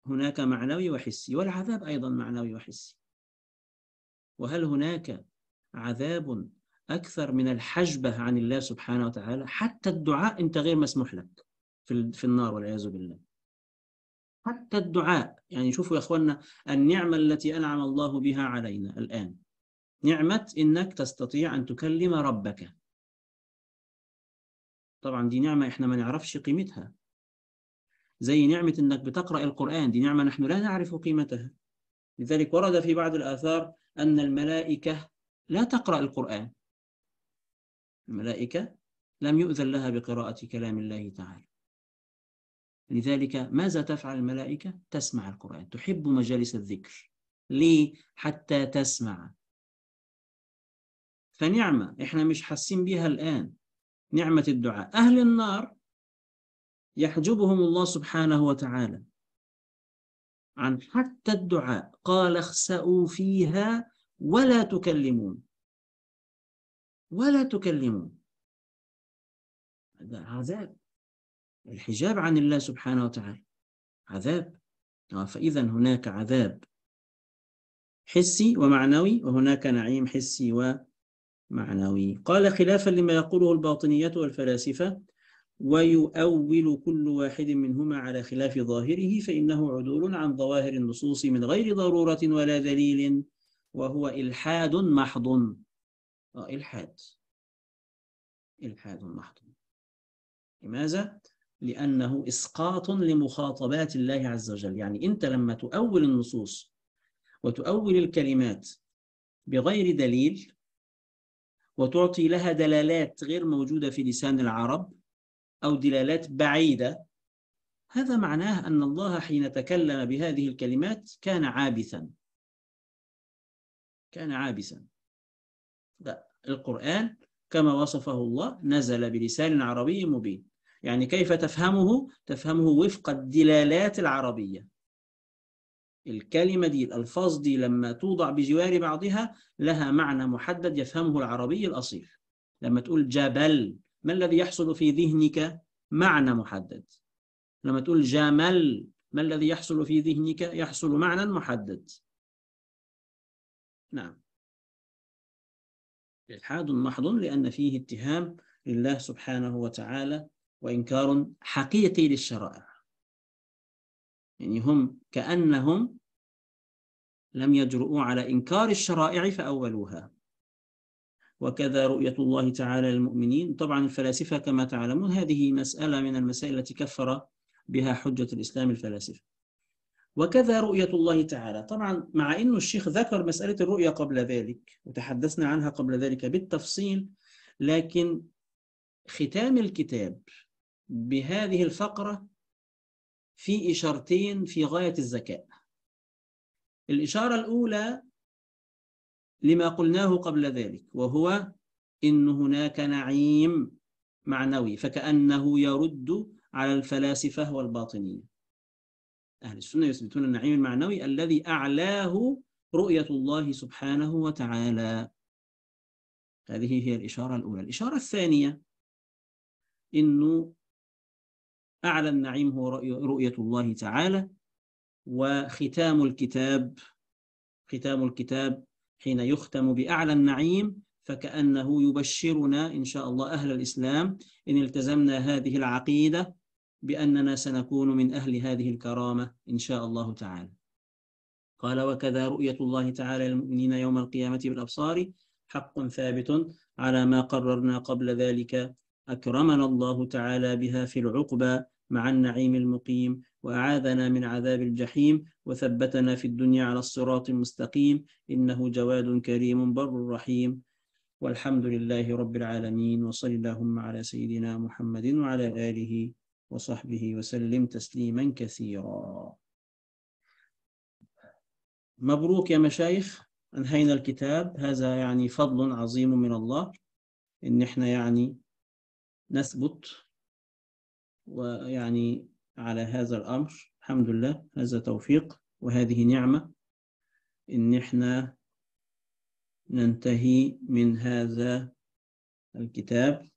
هناك معنوي وحسي والعذاب أيضا معنوي وحسي وهل هناك عذاب أكثر من الحجبة عن الله سبحانه وتعالى حتى الدعاء أنت غير مسموح لك في النار والعياذ بالله حتى الدعاء يعني شوفوا يا اخواننا النعمة التي أنعم الله بها علينا الآن نعمة إنك تستطيع أن تكلم ربك طبعا دي نعمة إحنا ما نعرفش قيمتها زي نعمة إنك بتقرأ القرآن دي نعمة نحن لا نعرف قيمتها لذلك ورد في بعض الآثار أن الملائكة لا تقرأ القرآن الملائكة لم يؤذن لها بقراءة كلام الله تعالى لذلك ماذا تفعل الملائكة؟ تسمع القرآن تحب مجالس الذكر ليه؟ حتى تسمع فنعمة إحنا مش حاسين بها الآن نعمة الدعاء أهل النار يحجبهم الله سبحانه وتعالى عن حتى الدعاء قال اخسأوا فيها ولا تكلمون ولا تكلمون هذا عذاب الحجاب عن الله سبحانه وتعالى عذاب آه، فإذا هناك عذاب حسي ومعنوي وهناك نعيم حسي ومعنوي قال خلافا لما يقوله الباطنية والفلاسفة ويؤول كل واحد منهما على خلاف ظاهره فإنه عدول عن ظواهر النصوص من غير ضرورة ولا دليل وهو إلحاد محض آه، إلحاد إلحاد محض لماذا؟ لأنه إسقاط لمخاطبات الله عز وجل يعني أنت لما تؤول النصوص وتؤول الكلمات بغير دليل وتعطي لها دلالات غير موجودة في لسان العرب أو دلالات بعيدة هذا معناه أن الله حين تكلم بهذه الكلمات كان عابثا كان عابثا لا القرآن كما وصفه الله نزل بلسان عربي مبين يعني كيف تفهمه؟ تفهمه وفق الدلالات العربية الكلمة دي الألفاظ دي لما توضع بجوار بعضها لها معنى محدد يفهمه العربي الأصيل لما تقول جبل ما الذي يحصل في ذهنك معنى محدد لما تقول جمل ما الذي يحصل في ذهنك يحصل معنى محدد نعم إلحاد محض لأن فيه اتهام لله سبحانه وتعالى وإنكار حقيقي للشرائع يعني هم كأنهم لم يجرؤوا على إنكار الشرائع فأولوها وكذا رؤية الله تعالى للمؤمنين طبعا الفلاسفة كما تعلمون هذه مسألة من المسائل التي كفر بها حجة الإسلام الفلاسفة وكذا رؤية الله تعالى طبعا مع أن الشيخ ذكر مسألة الرؤية قبل ذلك وتحدثنا عنها قبل ذلك بالتفصيل لكن ختام الكتاب بهذه الفقرة في إشارتين في غاية الذكاء الإشارة الأولى لما قلناه قبل ذلك وهو إن هناك نعيم معنوي فكأنه يرد على الفلاسفة والباطنية أهل السنة يثبتون النعيم المعنوي الذي أعلاه رؤية الله سبحانه وتعالى هذه هي الإشارة الأولى الإشارة الثانية إنه أعلى النعيم هو رؤية الله تعالى وختام الكتاب ختام الكتاب حين يختم بأعلى النعيم فكأنه يبشرنا إن شاء الله أهل الإسلام إن التزمنا هذه العقيدة بأننا سنكون من أهل هذه الكرامة إن شاء الله تعالى قال وكذا رؤية الله تعالى للمؤمنين يوم القيامة بالأبصار حق ثابت على ما قررنا قبل ذلك أكرمنا الله تعالى بها في العقبى مع النعيم المقيم وأعاذنا من عذاب الجحيم وثبتنا في الدنيا على الصراط المستقيم إنه جواد كريم بر رحيم والحمد لله رب العالمين وصل اللهم على سيدنا محمد وعلى آله وصحبه وسلم تسليما كثيرا مبروك يا مشايخ أنهينا الكتاب هذا يعني فضل عظيم من الله إن إحنا يعني نثبت ويعني على هذا الأمر الحمد لله هذا توفيق وهذه نعمة إن إحنا ننتهي من هذا الكتاب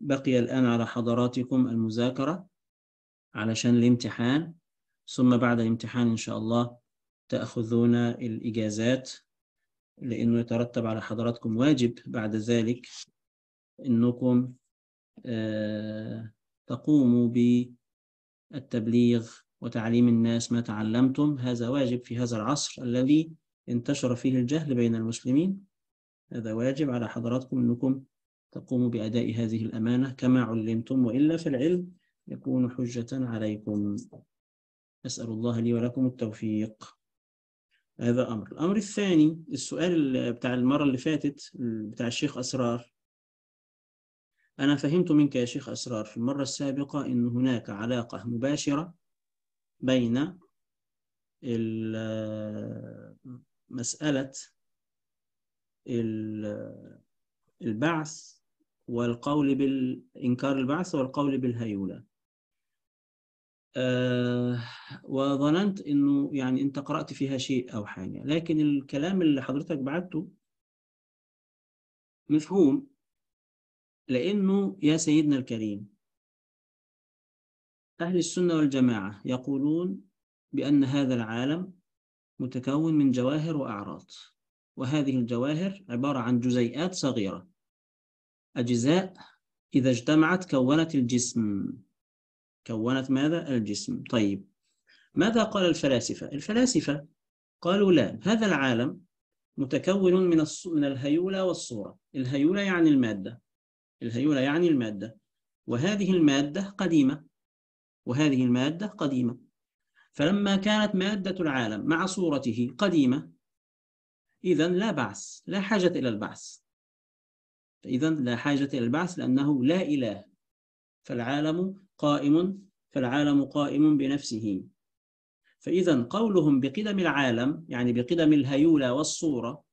بقي الآن على حضراتكم المذاكرة علشان الامتحان ثم بعد الامتحان إن شاء الله تأخذون الإجازات لأنه يترتب على حضراتكم واجب بعد ذلك أنكم آه، تقوموا بالتبليغ وتعليم الناس ما تعلمتم هذا واجب في هذا العصر الذي انتشر فيه الجهل بين المسلمين هذا واجب على حضراتكم أنكم تقوموا بأداء هذه الأمانة كما علمتم وإلا فالعلم يكون حجة عليكم أسأل الله لي ولكم التوفيق هذا أمر الأمر الثاني السؤال بتاع المرة اللي فاتت بتاع الشيخ أسرار أنا فهمت منك يا شيخ أسرار في المرة السابقة أن هناك علاقة مباشرة بين مسألة البعث والقول بالإنكار البعث والقول بالهيولة أه وظننت أنه يعني أنت قرأت فيها شيء أو حاجة لكن الكلام اللي حضرتك بعته مفهوم لأنه يا سيدنا الكريم أهل السنة والجماعة يقولون بأن هذا العالم متكون من جواهر وأعراض وهذه الجواهر عبارة عن جزيئات صغيرة أجزاء إذا اجتمعت كونت الجسم كونت ماذا؟ الجسم طيب ماذا قال الفلاسفة؟ الفلاسفة قالوا لا هذا العالم متكون من من الهيولى والصورة الهيولى يعني المادة الهيولى يعني المادة وهذه المادة قديمة وهذه المادة قديمة فلما كانت مادة العالم مع صورته قديمة إذا لا بعث لا حاجة إلى البعث فإذا لا حاجة إلى البعث لأنه لا إله فالعالم قائم فالعالم قائم بنفسه فإذا قولهم بقدم العالم يعني بقدم الهيولى والصورة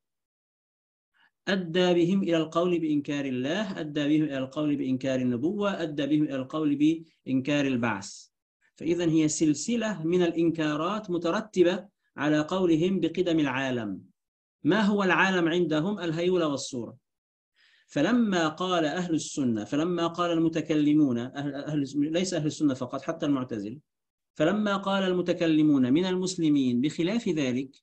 أدى بهم إلى القول بإنكار الله أدى بهم إلى القول بإنكار النبوة أدى بهم إلى القول بإنكار البعث فإذا هي سلسلة من الإنكارات مترتبة على قولهم بقدم العالم ما هو العالم عندهم الهيولة والصورة فلما قال أهل السنة فلما قال المتكلمون أهل أهل ليس أهل السنة فقط حتى المعتزل فلما قال المتكلمون من المسلمين بخلاف ذلك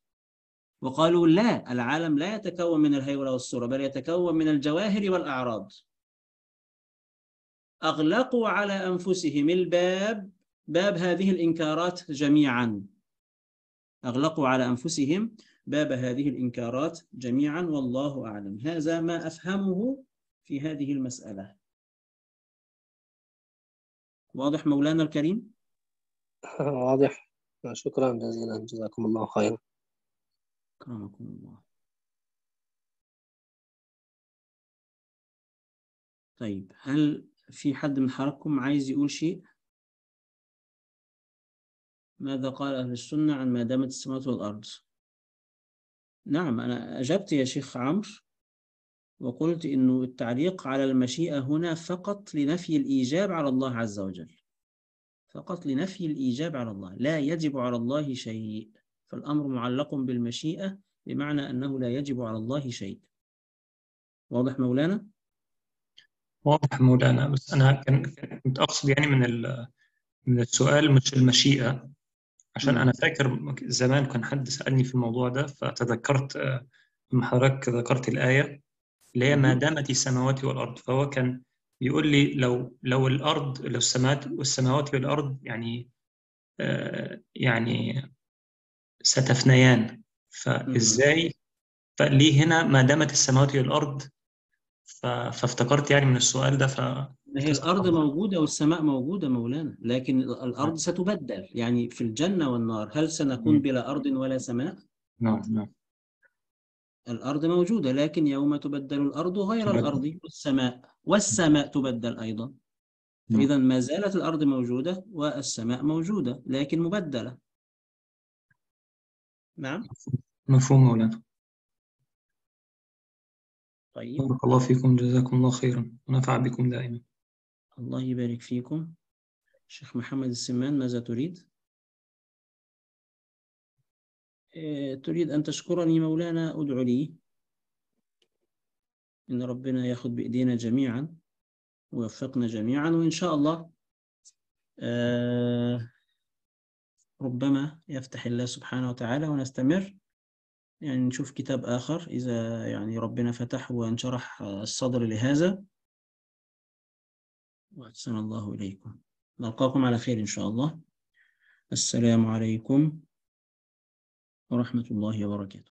وقالوا لا العالم لا يتكون من الهيولة والصورة بل يتكون من الجواهر والأعراض أغلقوا على أنفسهم الباب باب هذه الإنكارات جميعا أغلقوا على أنفسهم باب هذه الإنكارات جميعا والله أعلم هذا ما أفهمه في هذه المسألة واضح مولانا الكريم؟ واضح شكرا جزيلا جزاكم الله خيرا أكرمكم الله طيب هل في حد من حركم عايز يقول شيء ماذا قال أهل السنة عن ما دامت السماوات والأرض نعم أنا أجبت يا شيخ عمرو وقلت إنه التعليق على المشيئة هنا فقط لنفي الإيجاب على الله عز وجل فقط لنفي الإيجاب على الله لا يجب على الله شيء فالأمر معلق بالمشيئة بمعنى أنه لا يجب على الله شيء واضح مولانا؟ واضح مولانا بس أنا كنت أقصد يعني من من السؤال مش المشيئة عشان أنا فاكر زمان كان حد سألني في الموضوع ده فتذكرت لما حضرتك ذكرت الآية اللي هي ما دامت السماوات والأرض فهو كان بيقول لي لو لو الأرض لو السماوات والسماوات والأرض يعني آه، يعني ستفنيان فازاي فليه هنا ما دامت السماوات والارض فافتكرت يعني من السؤال ده ف هي الارض موجوده والسماء موجوده مولانا لكن الارض نعم. ستبدل يعني في الجنه والنار هل سنكون م. بلا ارض ولا سماء؟ نعم نعم الارض موجوده لكن يوم تبدل الارض غير تبدل. الارض والسماء والسماء تبدل ايضا نعم. اذا ما زالت الارض موجوده والسماء موجوده لكن مبدله نعم مفهوم مولانا طيب بارك الله فيكم جزاكم الله خيرا ونفع بكم دائما الله يبارك فيكم شيخ محمد السمان ماذا تريد؟ إيه، تريد أن تشكرني مولانا أدعو لي إن ربنا يأخذ بإيدينا جميعا ويوفقنا جميعا وإن شاء الله آه ربما يفتح الله سبحانه وتعالى ونستمر يعني نشوف كتاب آخر إذا يعني ربنا فتح وانشرح الصدر لهذا وأحسن الله إليكم نلقاكم على خير إن شاء الله السلام عليكم ورحمة الله وبركاته